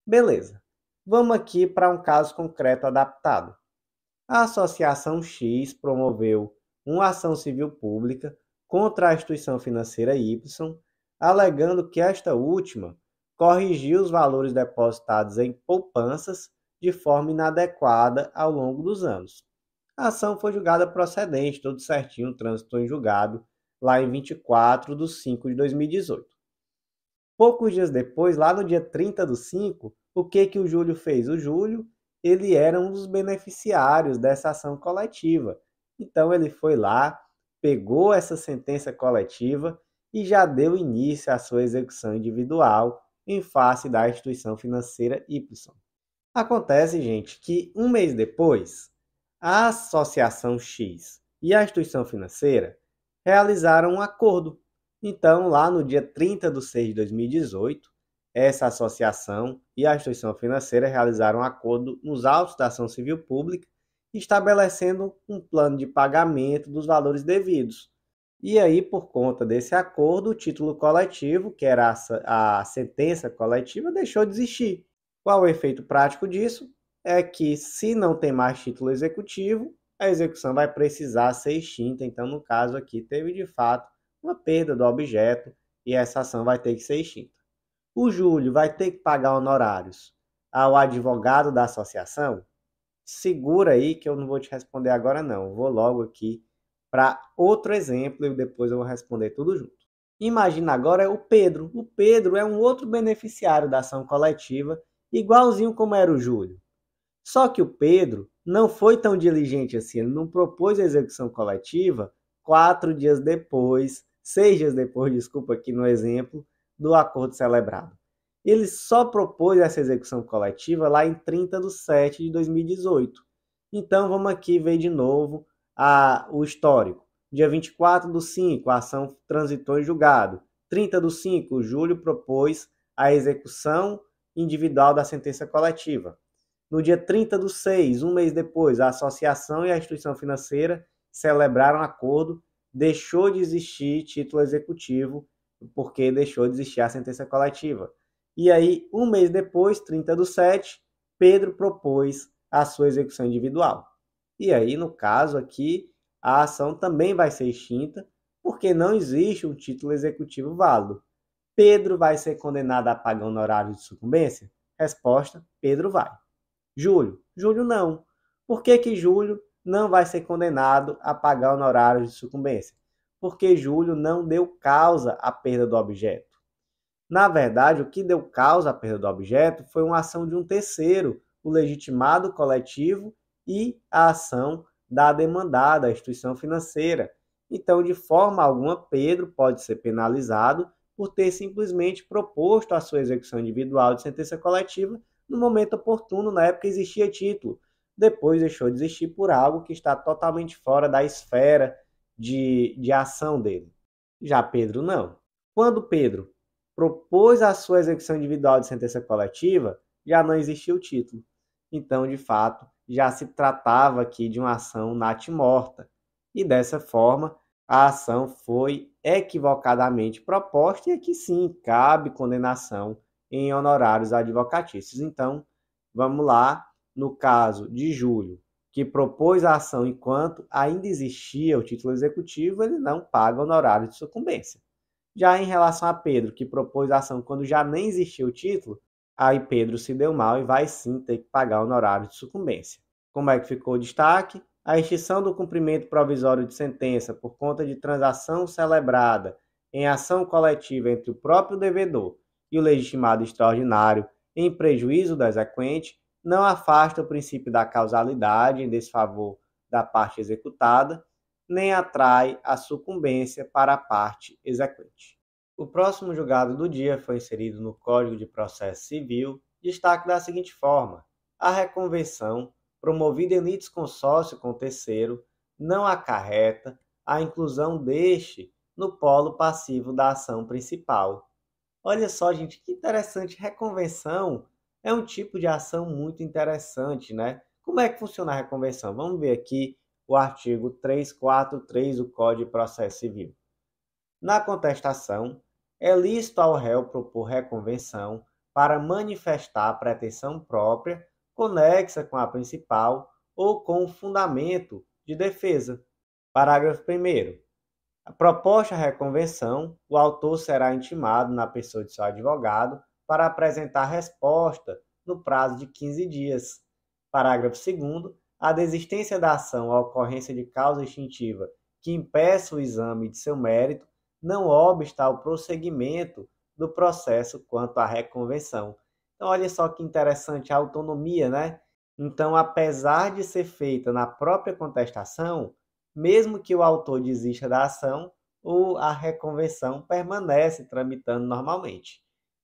Beleza. Vamos aqui para um caso concreto adaptado. A Associação X promoveu uma ação civil pública contra a instituição financeira Y, alegando que esta última corrigiu os valores depositados em poupanças de forma inadequada ao longo dos anos. A ação foi julgada procedente, tudo certinho, trânsito em julgado, lá em 24 de 5 de 2018. Poucos dias depois, lá no dia 30 do 5, o que que o Júlio fez? O Júlio, ele era um dos beneficiários dessa ação coletiva. Então ele foi lá, pegou essa sentença coletiva e já deu início à sua execução individual em face da instituição financeira Y. Acontece, gente, que um mês depois, a Associação X e a instituição financeira realizaram um acordo. Então, lá no dia 30 de 6 de 2018, essa associação e a instituição financeira realizaram um acordo nos autos da ação civil pública, estabelecendo um plano de pagamento dos valores devidos. E aí, por conta desse acordo, o título coletivo, que era a, sentença coletiva, deixou de existir. Qual o efeito prático disso? É que, se não tem mais título executivo, a execução vai precisar ser extinta. Então, no caso aqui, teve de fato uma perda do objeto e essa ação vai ter que ser extinta. O Júlio vai ter que pagar honorários ao advogado da associação? Segura aí que eu não vou te responder agora, não. Vou logo aqui para outro exemplo e depois eu vou responder tudo junto. Imagina agora o Pedro. O Pedro é um outro beneficiário da ação coletiva, igualzinho como era o Júlio. Só que o Pedro não foi tão diligente assim, ele não propôs a execução coletiva quatro dias depois, seis dias depois, desculpa aqui no exemplo, do acordo celebrado. Ele só propôs essa execução coletiva lá em 30 de 7 de 2018. Então vamos aqui ver de novo a, o histórico. Dia 24 do 5, a ação transitou em julgado. 30 do 5, julho propôs a execução individual da sentença coletiva. No dia 30 do 6, um mês depois, a associação e a instituição financeira celebraram um acordo, deixou de existir título executivo porque deixou de existir a sentença coletiva. E aí, um mês depois, 30 do 7, Pedro propôs a sua execução individual. E aí, no caso aqui, a ação também vai ser extinta, porque não existe um título executivo válido. Pedro vai ser condenado a pagar horário de sucumbência? Resposta: Pedro vai. Júlio? Júlio não. Por que, que Júlio não vai ser condenado a pagar horário de sucumbência? porque Júlio não deu causa à perda do objeto. Na verdade, o que deu causa à perda do objeto foi uma ação de um terceiro, o legitimado coletivo e a ação da demandada, a instituição financeira. Então, de forma alguma, Pedro pode ser penalizado por ter simplesmente proposto a sua execução individual de sentença coletiva no momento oportuno, na época existia título. Depois deixou de existir por algo que está totalmente fora da esfera de, de ação dele. Já Pedro não. Quando Pedro propôs a sua execução individual de sentença coletiva, já não existia o título. Então, de fato, já se tratava aqui de uma ação natimorta. morta. E dessa forma, a ação foi equivocadamente proposta e aqui sim cabe condenação em honorários advocatícios. Então, vamos lá, no caso de Júlio, que propôs a ação enquanto ainda existia o título executivo, ele não paga o honorário de sucumbência. Já em relação a Pedro, que propôs a ação quando já nem existia o título, aí Pedro se deu mal e vai sim ter que pagar o honorário de sucumbência. Como é que ficou o destaque? A extinção do cumprimento provisório de sentença por conta de transação celebrada em ação coletiva entre o próprio devedor e o legitimado extraordinário em prejuízo do exequente não afasta o princípio da causalidade em desfavor da parte executada, nem atrai a sucumbência para a parte executante. O próximo julgado do dia foi inserido no Código de Processo Civil, destaque da seguinte forma: a reconvenção, promovida em litisconsórcio com o terceiro, não acarreta a inclusão deste no polo passivo da ação principal. Olha só, gente, que interessante reconvenção é um tipo de ação muito interessante, né? Como é que funciona a reconversão? Vamos ver aqui o artigo 343 do Código de Processo Civil. Na contestação, é lícito ao réu propor reconvenção para manifestar a pretensão própria conexa com a principal ou com o fundamento de defesa. Parágrafo 1. A proposta reconvenção, o autor será intimado na pessoa de seu advogado para apresentar resposta no prazo de 15 dias. Parágrafo 2. A desistência da ação à ocorrência de causa extintiva que impeça o exame de seu mérito não obsta ao prosseguimento do processo quanto à reconvenção. Então, olha só que interessante a autonomia, né? Então, apesar de ser feita na própria contestação, mesmo que o autor desista da ação, a reconvenção permanece tramitando normalmente.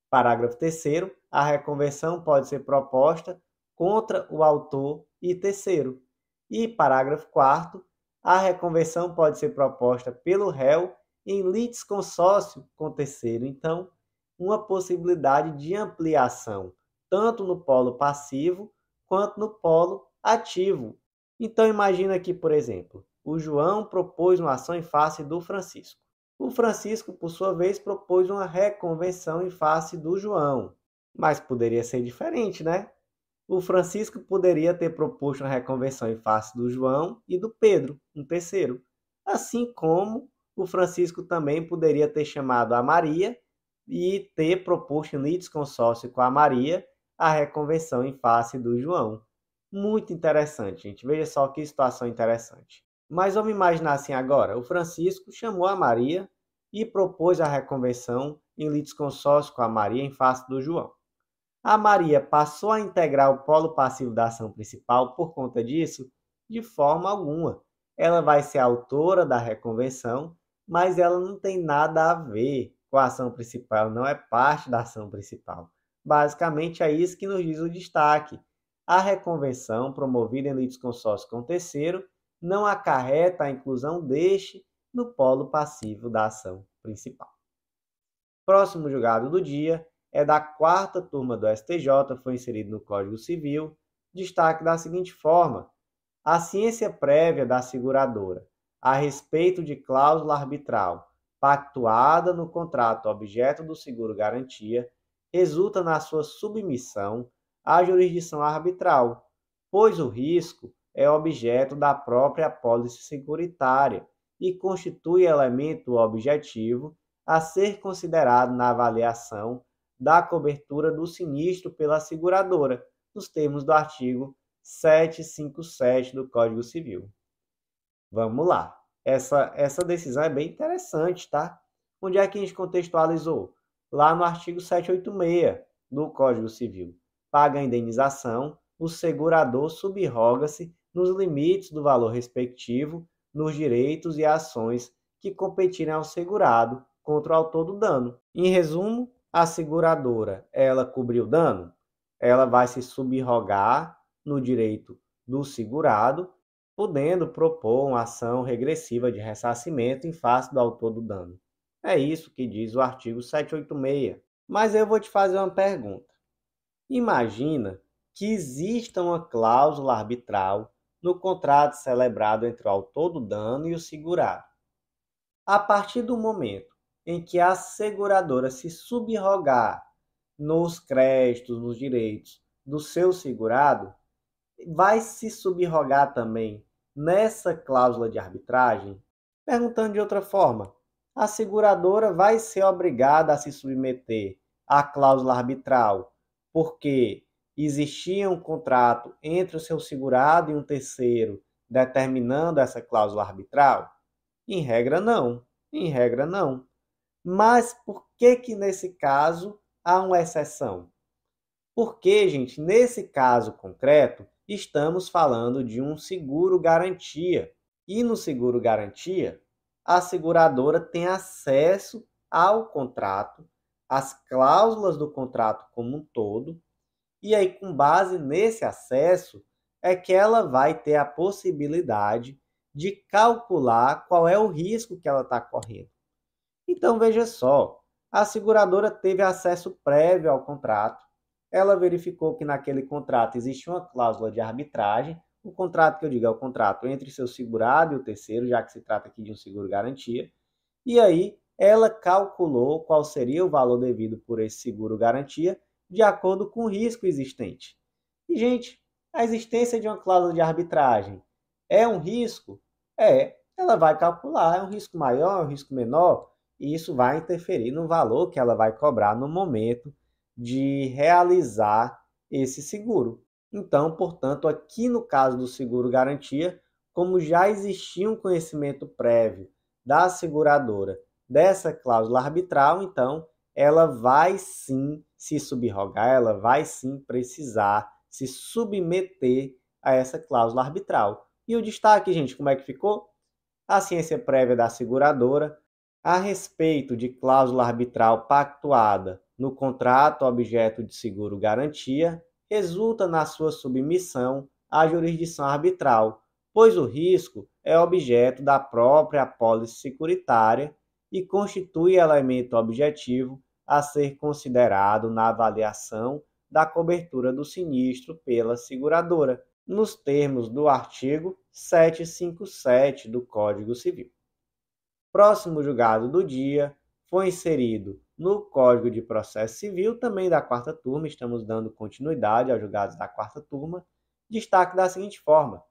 Parágrafo 3 A reconvenção pode ser proposta contra o autor e terceiro. E parágrafo 4 A reconvenção pode ser proposta pelo réu em litisconsórcio com terceiro. Então, uma possibilidade de ampliação, tanto no polo passivo quanto no polo ativo. Então, imagina aqui, por exemplo, o João propôs uma ação em face do Francisco. O Francisco, por sua vez, propôs uma reconvenção em face do João. Mas poderia ser diferente, né? O Francisco poderia ter proposto uma reconvenção em face do João e do Pedro, um terceiro. Assim como o Francisco também poderia ter chamado a Maria e ter proposto no consórcio com a Maria a reconvenção em face do João. Muito interessante, gente. Veja só que situação interessante. Mas vamos imaginar assim agora: o Francisco chamou a Maria e propôs a reconvenção em litisconsórcio com a Maria em face do João. A Maria passou a integrar o polo passivo da ação principal por conta disso? De forma alguma. Ela vai ser autora da reconvenção, mas ela não tem nada a ver com a ação principal, não é parte da ação principal. Basicamente é isso que nos diz o destaque. A reconvenção promovida em litisconsórcio com o terceiro não acarreta a inclusão deste no polo passivo da ação principal. Próximo julgado do dia é da quarta turma do STJ, foi inserido no Código Civil, destaque da seguinte forma: a ciência prévia da seguradora a respeito de cláusula arbitral pactuada no contrato objeto do seguro garantia resulta na sua submissão à jurisdição arbitral, pois o risco é objeto da própria apólice seguritária e constitui elemento objetivo a ser considerado na avaliação da cobertura do sinistro pela seguradora, nos termos do artigo 757 do Código Civil. Vamos lá. Essa, essa decisão é bem interessante, tá? Onde é que a gente contextualizou? Lá no artigo 786 do Código Civil. Paga a indenização, o segurador subroga-se nos limites do valor respectivo, nos direitos e ações que competirem ao segurado contra o autor do dano. Em resumo, a seguradora, ela cobriu o dano, ela vai se subrogar no direito do segurado, podendo propor uma ação regressiva de ressarcimento em face do autor do dano. É isso que diz o artigo 786. Mas eu vou te fazer uma pergunta. Imagina que exista uma cláusula arbitral no contrato celebrado entre o autor do dano e o segurado. A partir do momento em que a seguradora se subrogar nos créditos, nos direitos do seu segurado, vai se subrogar também nessa cláusula de arbitragem? Perguntando de outra forma, a seguradora vai ser obrigada a se submeter à cláusula arbitral, porque existia um contrato entre o seu segurado e um terceiro determinando essa cláusula arbitral? Em regra, não. Em regra, não. Mas por que que nesse caso há uma exceção? Porque, gente, nesse caso concreto, estamos falando de um seguro garantia. E no seguro garantia, a seguradora tem acesso ao contrato, às cláusulas do contrato como um todo e aí, com base nesse acesso, é que ela vai ter a possibilidade de calcular qual é o risco que ela está correndo. Então, veja só: a seguradora teve acesso prévio ao contrato, ela verificou que naquele contrato existe uma cláusula de arbitragem. O contrato que eu digo é o contrato entre seu segurado e o terceiro, já que se trata aqui de um seguro garantia. E aí, ela calculou qual seria o valor devido por esse seguro garantia de acordo com o risco existente. E, gente, a existência de uma cláusula de arbitragem é um risco? É. Ela vai calcular, é um risco maior, é um risco menor, e isso vai interferir no valor que ela vai cobrar no momento de realizar esse seguro. Então, portanto, aqui no caso do seguro garantia, como já existia um conhecimento prévio da seguradora dessa cláusula arbitral, então ela vai sim se subrogar, ela vai sim precisar se submeter a essa cláusula arbitral. E o destaque, gente, como é que ficou? A ciência prévia da seguradora a respeito de cláusula arbitral pactuada no contrato objeto de seguro garantia resulta na sua submissão à jurisdição arbitral, pois o risco é objeto da própria apólice securitária e constitui elemento objetivo a ser considerado na avaliação da cobertura do sinistro pela seguradora, nos termos do artigo 757 do Código Civil. Próximo julgado do dia foi inserido no Código de Processo Civil, também da quarta turma, estamos dando continuidade aos julgados da quarta turma, destaque da seguinte forma: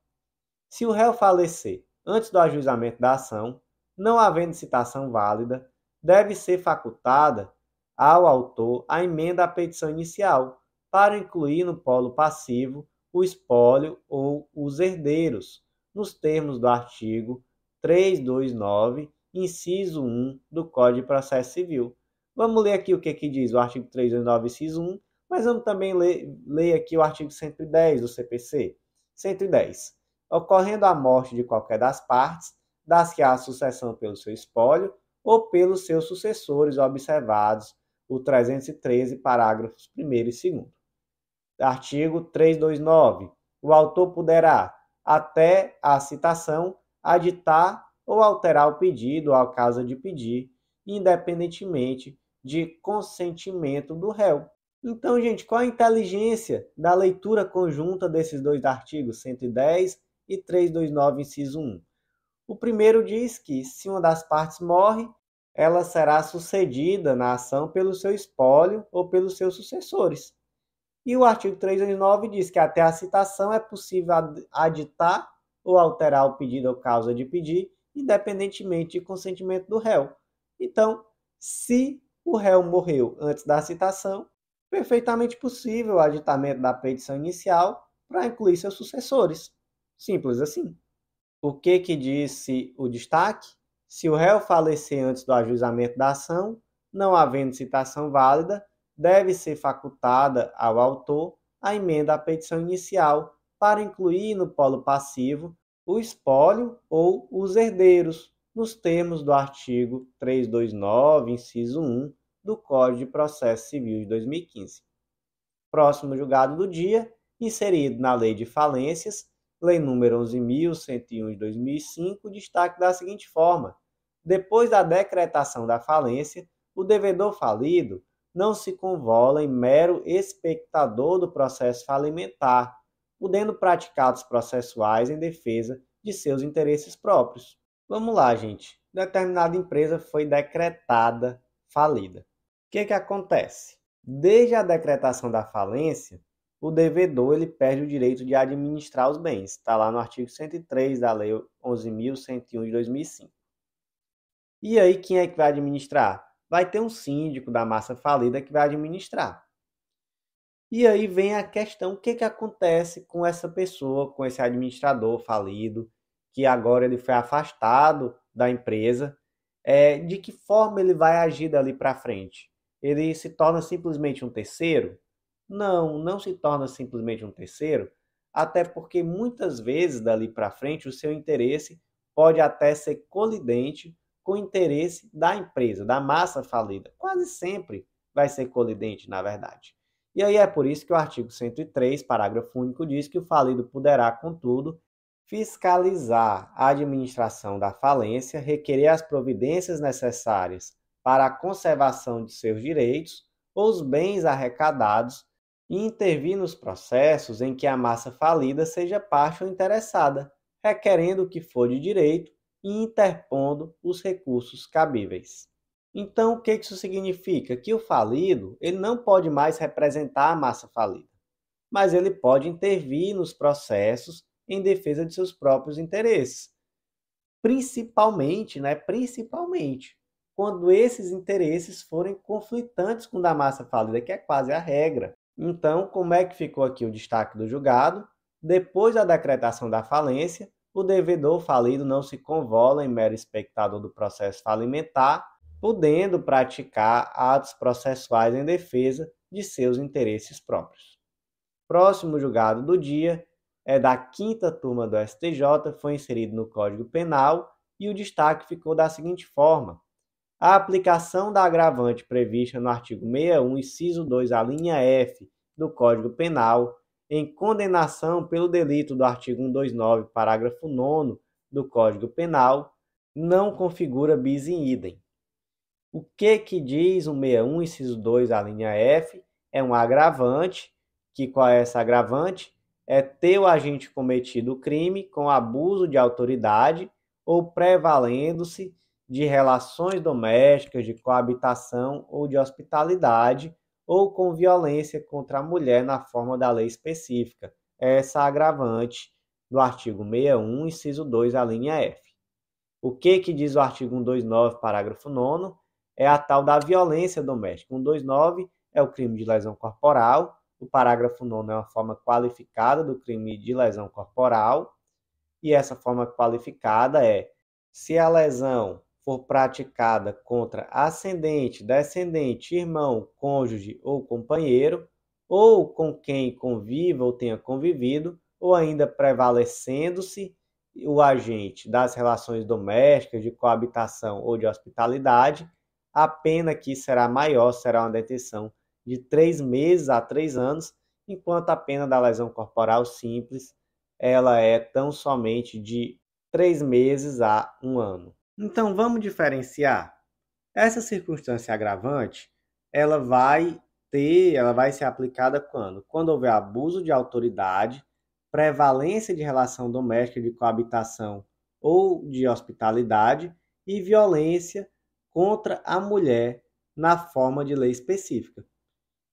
se o réu falecer antes do ajuizamento da ação, não havendo citação válida, deve ser facultada ao autor a emenda à petição inicial, para incluir no polo passivo o espólio ou os herdeiros, nos termos do artigo 329, inciso 1 do Código de Processo Civil. Vamos ler aqui o que, é que diz o artigo 329, inciso 1, mas vamos também ler, ler aqui o artigo 110 do CPC. 110. Ocorrendo a morte de qualquer das partes, das que há sucessão pelo seu espólio ou pelos seus sucessores observados o 313, parágrafos 1 e 2. Artigo 329. O autor poderá, até a citação, aditar ou alterar o pedido ao caso de pedir, independentemente de consentimento do réu. Então, gente, qual a inteligência da leitura conjunta desses dois artigos, 110 e 329, inciso 1? O primeiro diz que, se uma das partes morre, ela será sucedida na ação pelo seu espólio ou pelos seus sucessores. E o artigo 329 diz que até a citação é possível aditar ou alterar o pedido ou causa de pedir, independentemente de consentimento do réu. Então, se o réu morreu antes da citação, perfeitamente possível o aditamento da petição inicial para incluir seus sucessores. Simples assim. O que que disse o destaque? se o réu falecer antes do ajuizamento da ação, não havendo citação válida, deve ser facultada ao autor a emenda à petição inicial para incluir no polo passivo o espólio ou os herdeiros, nos termos do artigo 329, inciso 1 do Código de Processo Civil de 2015. Próximo julgado do dia, inserido na Lei de Falências, Lei nº 11.101 de 2005, destaque da seguinte forma: depois da decretação da falência, o devedor falido não se convola em mero espectador do processo falimentar, podendo praticar os processuais em defesa de seus interesses próprios. Vamos lá, gente. Determinada empresa foi decretada falida. O que, é que acontece? Desde a decretação da falência, o devedor ele perde o direito de administrar os bens. Está lá no artigo 103 da Lei 11.101 de 2005. E aí, quem é que vai administrar? Vai ter um síndico da massa falida que vai administrar. E aí vem a questão: o que, que acontece com essa pessoa, com esse administrador falido, que agora ele foi afastado da empresa? É, de que forma ele vai agir dali para frente? Ele se torna simplesmente um terceiro? Não, não se torna simplesmente um terceiro, até porque muitas vezes dali para frente o seu interesse pode até ser colidente com interesse da empresa, da massa falida. Quase sempre vai ser colidente, na verdade. E aí é por isso que o artigo 103, parágrafo único, diz que o falido poderá, contudo, fiscalizar a administração da falência, requerer as providências necessárias para a conservação de seus direitos ou os bens arrecadados e intervir nos processos em que a massa falida seja parte ou interessada, requerendo o que for de direito e interpondo os recursos cabíveis. Então, o que isso significa? Que o falido ele não pode mais representar a massa falida, mas ele pode intervir nos processos em defesa de seus próprios interesses. Principalmente, né, principalmente, quando esses interesses forem conflitantes com o da massa falida, que é quase a regra. Então, como é que ficou aqui o destaque do julgado? Depois da decretação da falência, o devedor falido não se convola em mero espectador do processo falimentar, podendo praticar atos processuais em defesa de seus interesses próprios. Próximo julgado do dia é da quinta turma do STJ, foi inserido no Código Penal e o destaque ficou da seguinte forma: a aplicação da agravante prevista no artigo 61, inciso 2, a linha F do Código Penal em condenação pelo delito do artigo 129, parágrafo 9 do Código Penal, não configura bis in idem. O que que diz o 61, inciso 2, a linha F, é um agravante, que qual é essa agravante? É ter o agente cometido o crime com abuso de autoridade ou prevalendo-se de relações domésticas, de coabitação ou de hospitalidade, ou com violência contra a mulher na forma da lei específica, essa é agravante do artigo 61, inciso 2, a linha F. O que que diz o artigo 129, parágrafo 9 é a tal da violência doméstica. 129 é o crime de lesão corporal, o parágrafo 9 é uma forma qualificada do crime de lesão corporal, e essa forma qualificada é se a lesão for praticada contra ascendente, descendente, irmão, cônjuge ou companheiro, ou com quem conviva ou tenha convivido, ou ainda prevalecendo-se o agente das relações domésticas, de coabitação ou de hospitalidade, a pena que será maior será uma detenção de três meses a três anos, enquanto a pena da lesão corporal simples ela é tão somente de três meses a um ano. Então vamos diferenciar. Essa circunstância agravante, ela vai ter, ela vai ser aplicada quando? Quando houver abuso de autoridade, prevalência de relação doméstica de coabitação ou de hospitalidade e violência contra a mulher na forma de lei específica.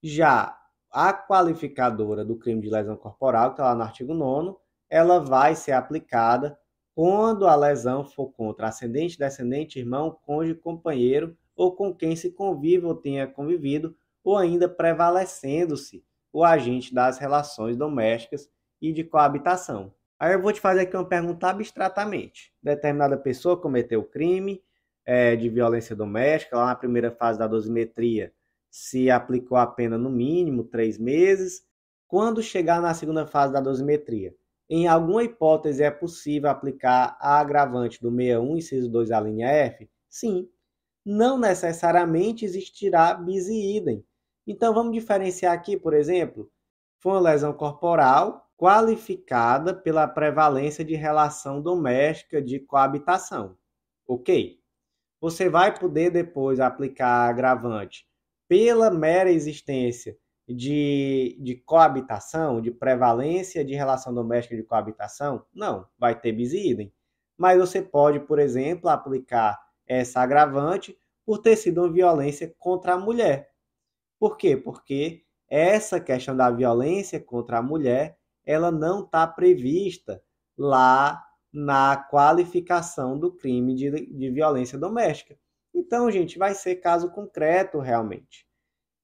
Já a qualificadora do crime de lesão corporal, que está lá no artigo 9, ela vai ser aplicada quando a lesão for contra ascendente, descendente, irmão, cônjuge, companheiro ou com quem se convive ou tenha convivido, ou ainda prevalecendo-se o agente das relações domésticas e de coabitação. Aí eu vou te fazer aqui uma pergunta abstratamente. Determinada pessoa cometeu crime é, de violência doméstica, lá na primeira fase da dosimetria se aplicou a pena no mínimo três meses. Quando chegar na segunda fase da dosimetria, em alguma hipótese, é possível aplicar a agravante do 61, inciso 2, a linha F? Sim. Não necessariamente existirá bis e idem. Então, vamos diferenciar aqui, por exemplo, foi uma lesão corporal qualificada pela prevalência de relação doméstica de coabitação. Ok? Você vai poder depois aplicar a agravante pela mera existência de, de coabitação, de prevalência de relação doméstica de coabitação? Não, vai ter bis idem. Mas você pode, por exemplo, aplicar essa agravante por ter sido uma violência contra a mulher. Por quê? Porque essa questão da violência contra a mulher, ela não está prevista lá na qualificação do crime de, de violência doméstica. Então, gente, vai ser caso concreto realmente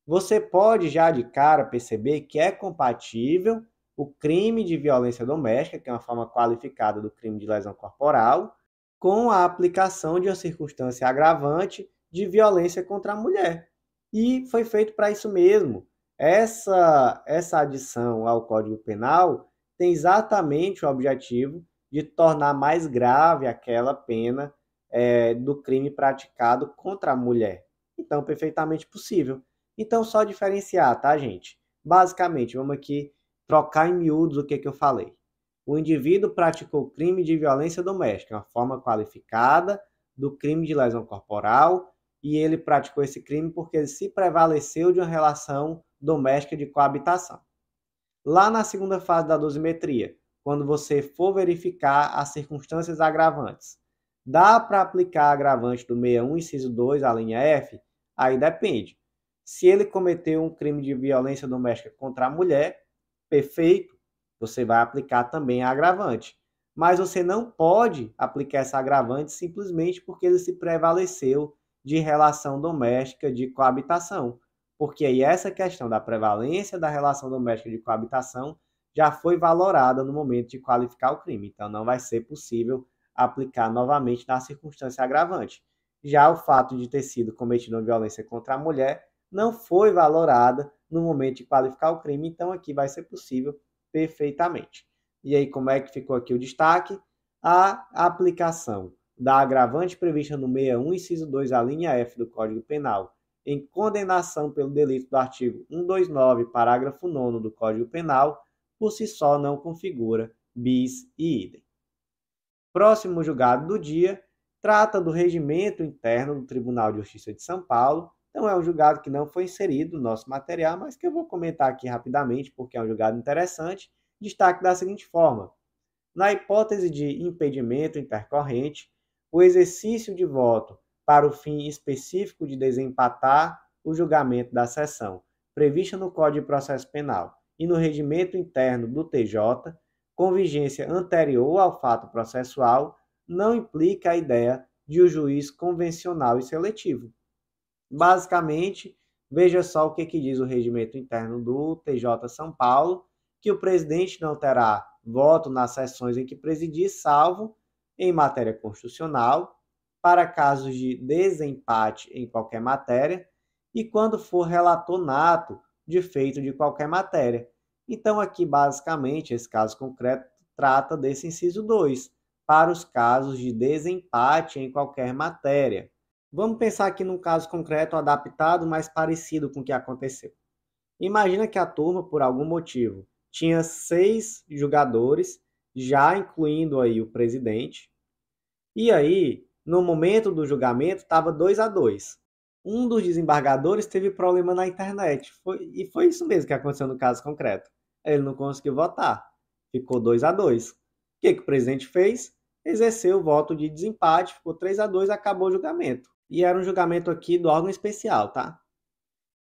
você pode já de cara perceber que é compatível o crime de violência doméstica, que é uma forma qualificada do crime de lesão corporal, com a aplicação de uma circunstância agravante de violência contra a mulher. E foi feito para isso mesmo. Essa, essa adição ao Código Penal tem exatamente o objetivo de tornar mais grave aquela pena é, do crime praticado contra a mulher. Então, perfeitamente possível. Então, só diferenciar, tá, gente? Basicamente, vamos aqui trocar em miúdos o que, que eu falei. O indivíduo praticou crime de violência doméstica, uma forma qualificada do crime de lesão corporal, e ele praticou esse crime porque ele se prevaleceu de uma relação doméstica de coabitação. Lá na segunda fase da dosimetria, quando você for verificar as circunstâncias agravantes, dá para aplicar agravante do 61, inciso 2, a linha F? Aí depende. Se ele cometeu um crime de violência doméstica contra a mulher, perfeito, você vai aplicar também a agravante. Mas você não pode aplicar essa agravante simplesmente porque ele se prevaleceu de relação doméstica de coabitação. Porque aí essa questão da prevalência da relação doméstica de coabitação já foi valorada no momento de qualificar o crime. Então não vai ser possível aplicar novamente na circunstância agravante. Já o fato de ter sido cometido uma violência contra a mulher não foi valorada no momento de qualificar o crime, então aqui vai ser possível perfeitamente. E aí, como é que ficou aqui o destaque? A aplicação da agravante prevista no 61, inciso 2, a linha F do Código Penal, em condenação pelo delito do artigo 129, parágrafo 9 do Código Penal, por si só não configura bis e idem. Próximo julgado do dia trata do regimento interno do Tribunal de Justiça de São Paulo, então é um julgado que não foi inserido no nosso material, mas que eu vou comentar aqui rapidamente porque é um julgado interessante. Destaque da seguinte forma: na hipótese de impedimento intercorrente, o exercício de voto para o fim específico de desempatar o julgamento da sessão, prevista no Código de Processo Penal e no regimento interno do TJ, com vigência anterior ao fato processual, não implica a ideia de o um juiz convencional e seletivo, Basicamente, veja só o que, que diz o regimento interno do TJ São Paulo, que o presidente não terá voto nas sessões em que presidir, salvo em matéria constitucional, para casos de desempate em qualquer matéria e quando for relator nato de feito de qualquer matéria. Então, aqui, basicamente, esse caso concreto trata desse inciso 2, para os casos de desempate em qualquer matéria. Vamos pensar aqui num caso concreto adaptado, mas parecido com o que aconteceu. Imagina que a turma, por algum motivo, tinha seis jogadores, já incluindo aí o presidente. E aí, no momento do julgamento, estava 2 a 2 Um dos desembargadores teve problema na internet. Foi, e foi isso mesmo que aconteceu no caso concreto. Ele não conseguiu votar. Ficou 2 a 2 O que, que o presidente fez? Exerceu o voto de desempate, ficou 3 a 2 acabou o julgamento e era um julgamento aqui do órgão especial, tá?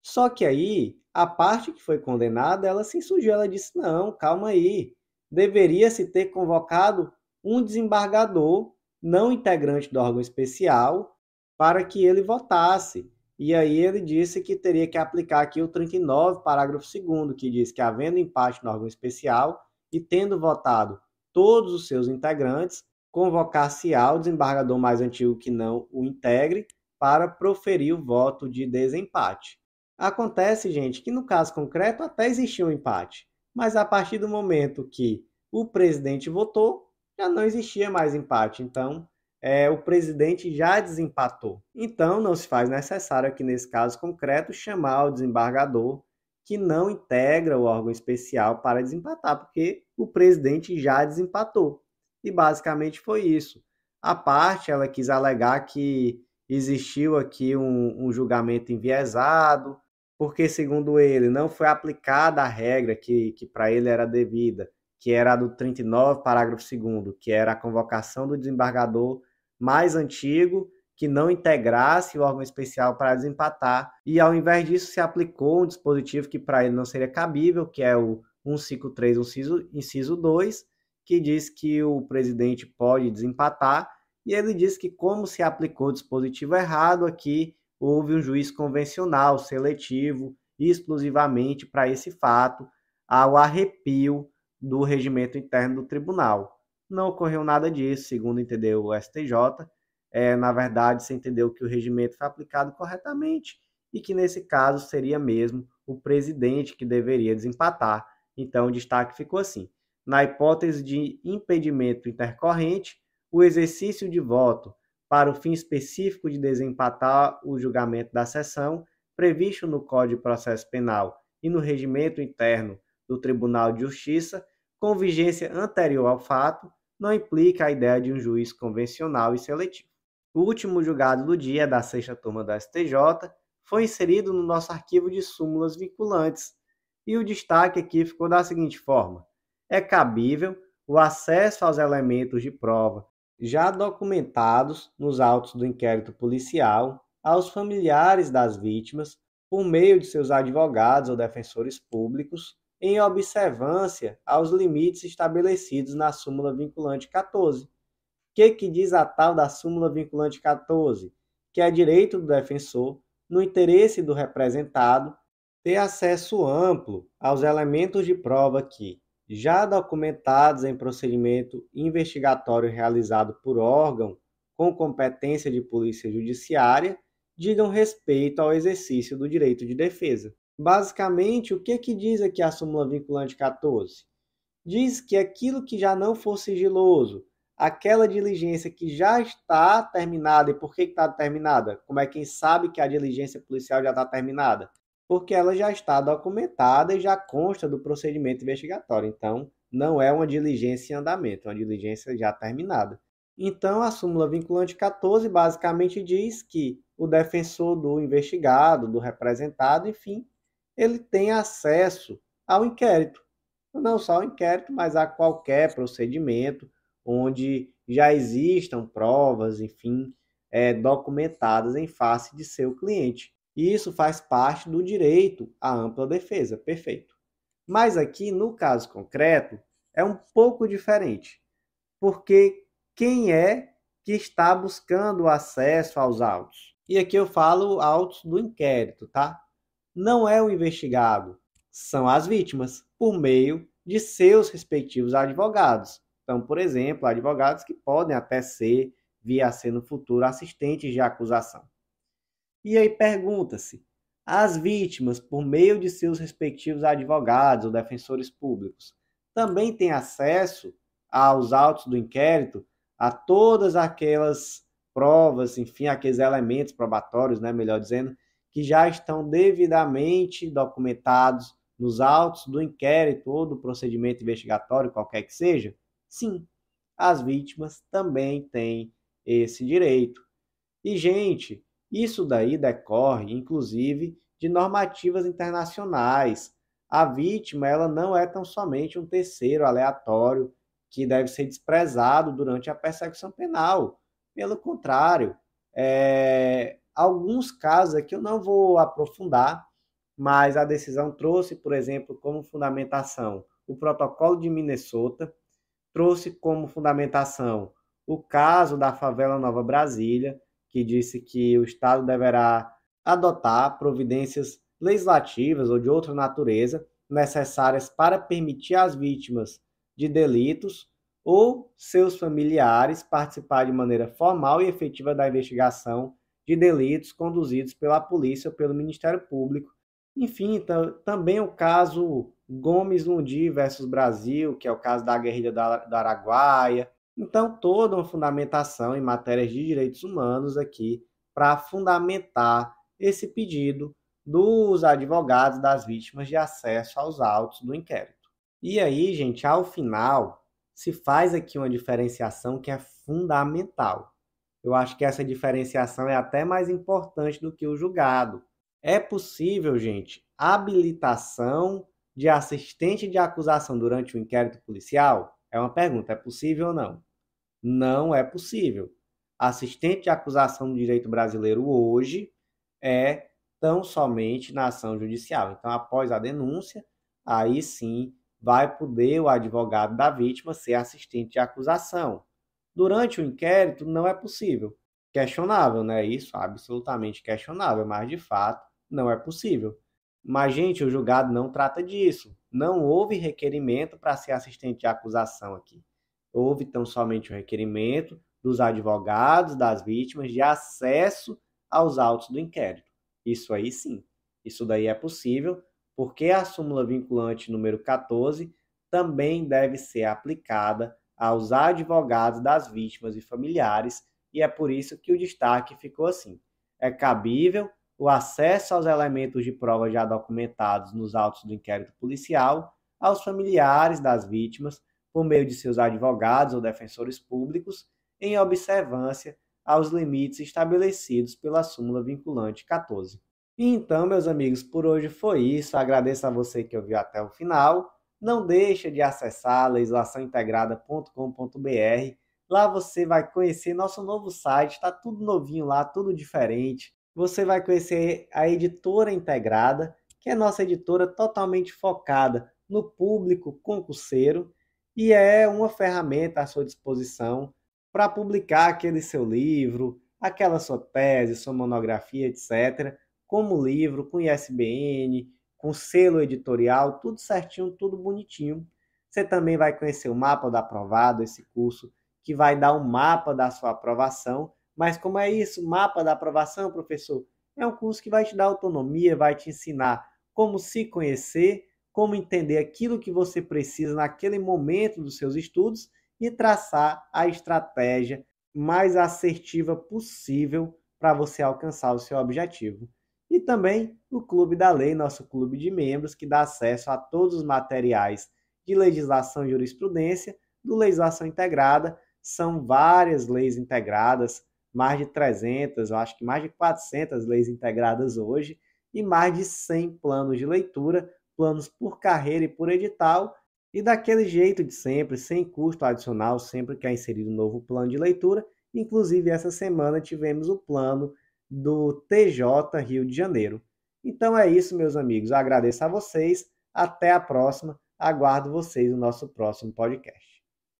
Só que aí a parte que foi condenada, ela se insurgiu, ela disse: "Não, calma aí. Deveria se ter convocado um desembargador não integrante do órgão especial para que ele votasse. E aí ele disse que teria que aplicar aqui o 39, parágrafo 2 que diz que havendo empate no órgão especial e tendo votado todos os seus integrantes, convocar-se ao desembargador mais antigo que não o integre para proferir o voto de desempate. Acontece, gente, que no caso concreto até existiu um empate, mas a partir do momento que o presidente votou, já não existia mais empate. Então, é, o presidente já desempatou. Então, não se faz necessário aqui nesse caso concreto chamar o desembargador que não integra o órgão especial para desempatar, porque o presidente já desempatou e basicamente foi isso. A parte, ela quis alegar que existiu aqui um, um julgamento enviesado, porque, segundo ele, não foi aplicada a regra que, que para ele era devida, que era a do 39, parágrafo 2, que era a convocação do desembargador mais antigo que não integrasse o órgão especial para desempatar, e ao invés disso se aplicou um dispositivo que para ele não seria cabível, que é o 153, inciso, inciso 2, que diz que o presidente pode desempatar, e ele diz que, como se aplicou o dispositivo errado aqui, houve um juiz convencional, seletivo, exclusivamente para esse fato, ao arrepio do regimento interno do tribunal. Não ocorreu nada disso, segundo entendeu o STJ. É, na verdade, se entendeu que o regimento foi aplicado corretamente e que, nesse caso, seria mesmo o presidente que deveria desempatar. Então, o destaque ficou assim na hipótese de impedimento intercorrente, o exercício de voto para o fim específico de desempatar o julgamento da sessão previsto no Código de Processo Penal e no regimento interno do Tribunal de Justiça, com vigência anterior ao fato, não implica a ideia de um juiz convencional e seletivo. O último julgado do dia da sexta turma da STJ foi inserido no nosso arquivo de súmulas vinculantes, e o destaque aqui ficou da seguinte forma: é cabível o acesso aos elementos de prova já documentados nos autos do inquérito policial aos familiares das vítimas por meio de seus advogados ou defensores públicos em observância aos limites estabelecidos na súmula vinculante 14. O que, que diz a tal da súmula vinculante 14? Que é direito do defensor, no interesse do representado, ter acesso amplo aos elementos de prova que, já documentados em procedimento investigatório realizado por órgão com competência de polícia judiciária digam respeito ao exercício do direito de defesa. Basicamente, o que, que diz aqui a súmula vinculante 14? Diz que aquilo que já não for sigiloso, aquela diligência que já está terminada, e por que está terminada? Como é quem sabe que a diligência policial já está terminada? porque ela já está documentada e já consta do procedimento investigatório. Então, não é uma diligência em andamento, é uma diligência já terminada. Então, a súmula vinculante 14 basicamente diz que o defensor do investigado, do representado, enfim, ele tem acesso ao inquérito. Não só ao inquérito, mas a qualquer procedimento onde já existam provas, enfim, é, documentadas em face de seu cliente. E isso faz parte do direito à ampla defesa, perfeito. Mas aqui, no caso concreto, é um pouco diferente, porque quem é que está buscando acesso aos autos? E aqui eu falo autos do inquérito, tá? Não é o investigado, são as vítimas, por meio de seus respectivos advogados. Então, por exemplo, advogados que podem até ser, via sendo ser no futuro, assistentes de acusação. E aí pergunta-se: as vítimas, por meio de seus respectivos advogados ou defensores públicos, também têm acesso aos autos do inquérito, a todas aquelas provas, enfim, aqueles elementos probatórios, né, melhor dizendo, que já estão devidamente documentados nos autos do inquérito ou do procedimento investigatório, qualquer que seja? Sim, as vítimas também têm esse direito. E, gente, isso daí decorre, inclusive, de normativas internacionais. A vítima ela não é tão somente um terceiro aleatório que deve ser desprezado durante a perseguição penal. Pelo contrário, é... alguns casos aqui eu não vou aprofundar, mas a decisão trouxe, por exemplo, como fundamentação o protocolo de Minnesota, trouxe como fundamentação o caso da favela Nova Brasília, que disse que o Estado deverá adotar providências legislativas ou de outra natureza necessárias para permitir às vítimas de delitos ou seus familiares participar de maneira formal e efetiva da investigação de delitos conduzidos pela polícia ou pelo Ministério Público. Enfim, então, também o caso Gomes Lundi versus Brasil, que é o caso da guerrilha da, da Araguaia, então, toda uma fundamentação em matérias de direitos humanos aqui para fundamentar esse pedido dos advogados das vítimas de acesso aos autos do inquérito. E aí, gente, ao final, se faz aqui uma diferenciação que é fundamental. Eu acho que essa diferenciação é até mais importante do que o julgado. É possível, gente, habilitação de assistente de acusação durante o inquérito policial? É uma pergunta: é possível ou não? Não é possível. Assistente de acusação do direito brasileiro hoje é tão somente na ação judicial. Então, após a denúncia, aí sim vai poder o advogado da vítima ser assistente de acusação. Durante o inquérito, não é possível. Questionável, né? Isso, absolutamente questionável, mas de fato não é possível. Mas, gente, o julgado não trata disso não houve requerimento para ser assistente de acusação aqui. Houve tão somente o um requerimento dos advogados das vítimas de acesso aos autos do inquérito. Isso aí sim, isso daí é possível, porque a súmula vinculante número 14 também deve ser aplicada aos advogados das vítimas e familiares, e é por isso que o destaque ficou assim. É cabível o acesso aos elementos de prova já documentados nos autos do inquérito policial, aos familiares das vítimas, por meio de seus advogados ou defensores públicos, em observância aos limites estabelecidos pela súmula vinculante 14. E então, meus amigos, por hoje foi isso. Agradeço a você que ouviu até o final. Não deixa de acessar legislaçãointegrada.com.br. Lá você vai conhecer nosso novo site, está tudo novinho lá, tudo diferente você vai conhecer a editora integrada, que é nossa editora totalmente focada no público concurseiro e é uma ferramenta à sua disposição para publicar aquele seu livro, aquela sua tese, sua monografia, etc., como livro, com ISBN, com selo editorial, tudo certinho, tudo bonitinho. Você também vai conhecer o mapa do aprovado, esse curso que vai dar um mapa da sua aprovação mas como é isso? Mapa da aprovação, professor? É um curso que vai te dar autonomia, vai te ensinar como se conhecer, como entender aquilo que você precisa naquele momento dos seus estudos e traçar a estratégia mais assertiva possível para você alcançar o seu objetivo. E também o Clube da Lei, nosso clube de membros, que dá acesso a todos os materiais de legislação e jurisprudência do Legislação Integrada. São várias leis integradas, mais de 300, eu acho que mais de 400 leis integradas hoje e mais de 100 planos de leitura, planos por carreira e por edital, e daquele jeito de sempre, sem custo adicional, sempre que é inserido um novo plano de leitura. Inclusive, essa semana tivemos o plano do TJ Rio de Janeiro. Então é isso, meus amigos. Eu agradeço a vocês. Até a próxima. Aguardo vocês no nosso próximo podcast.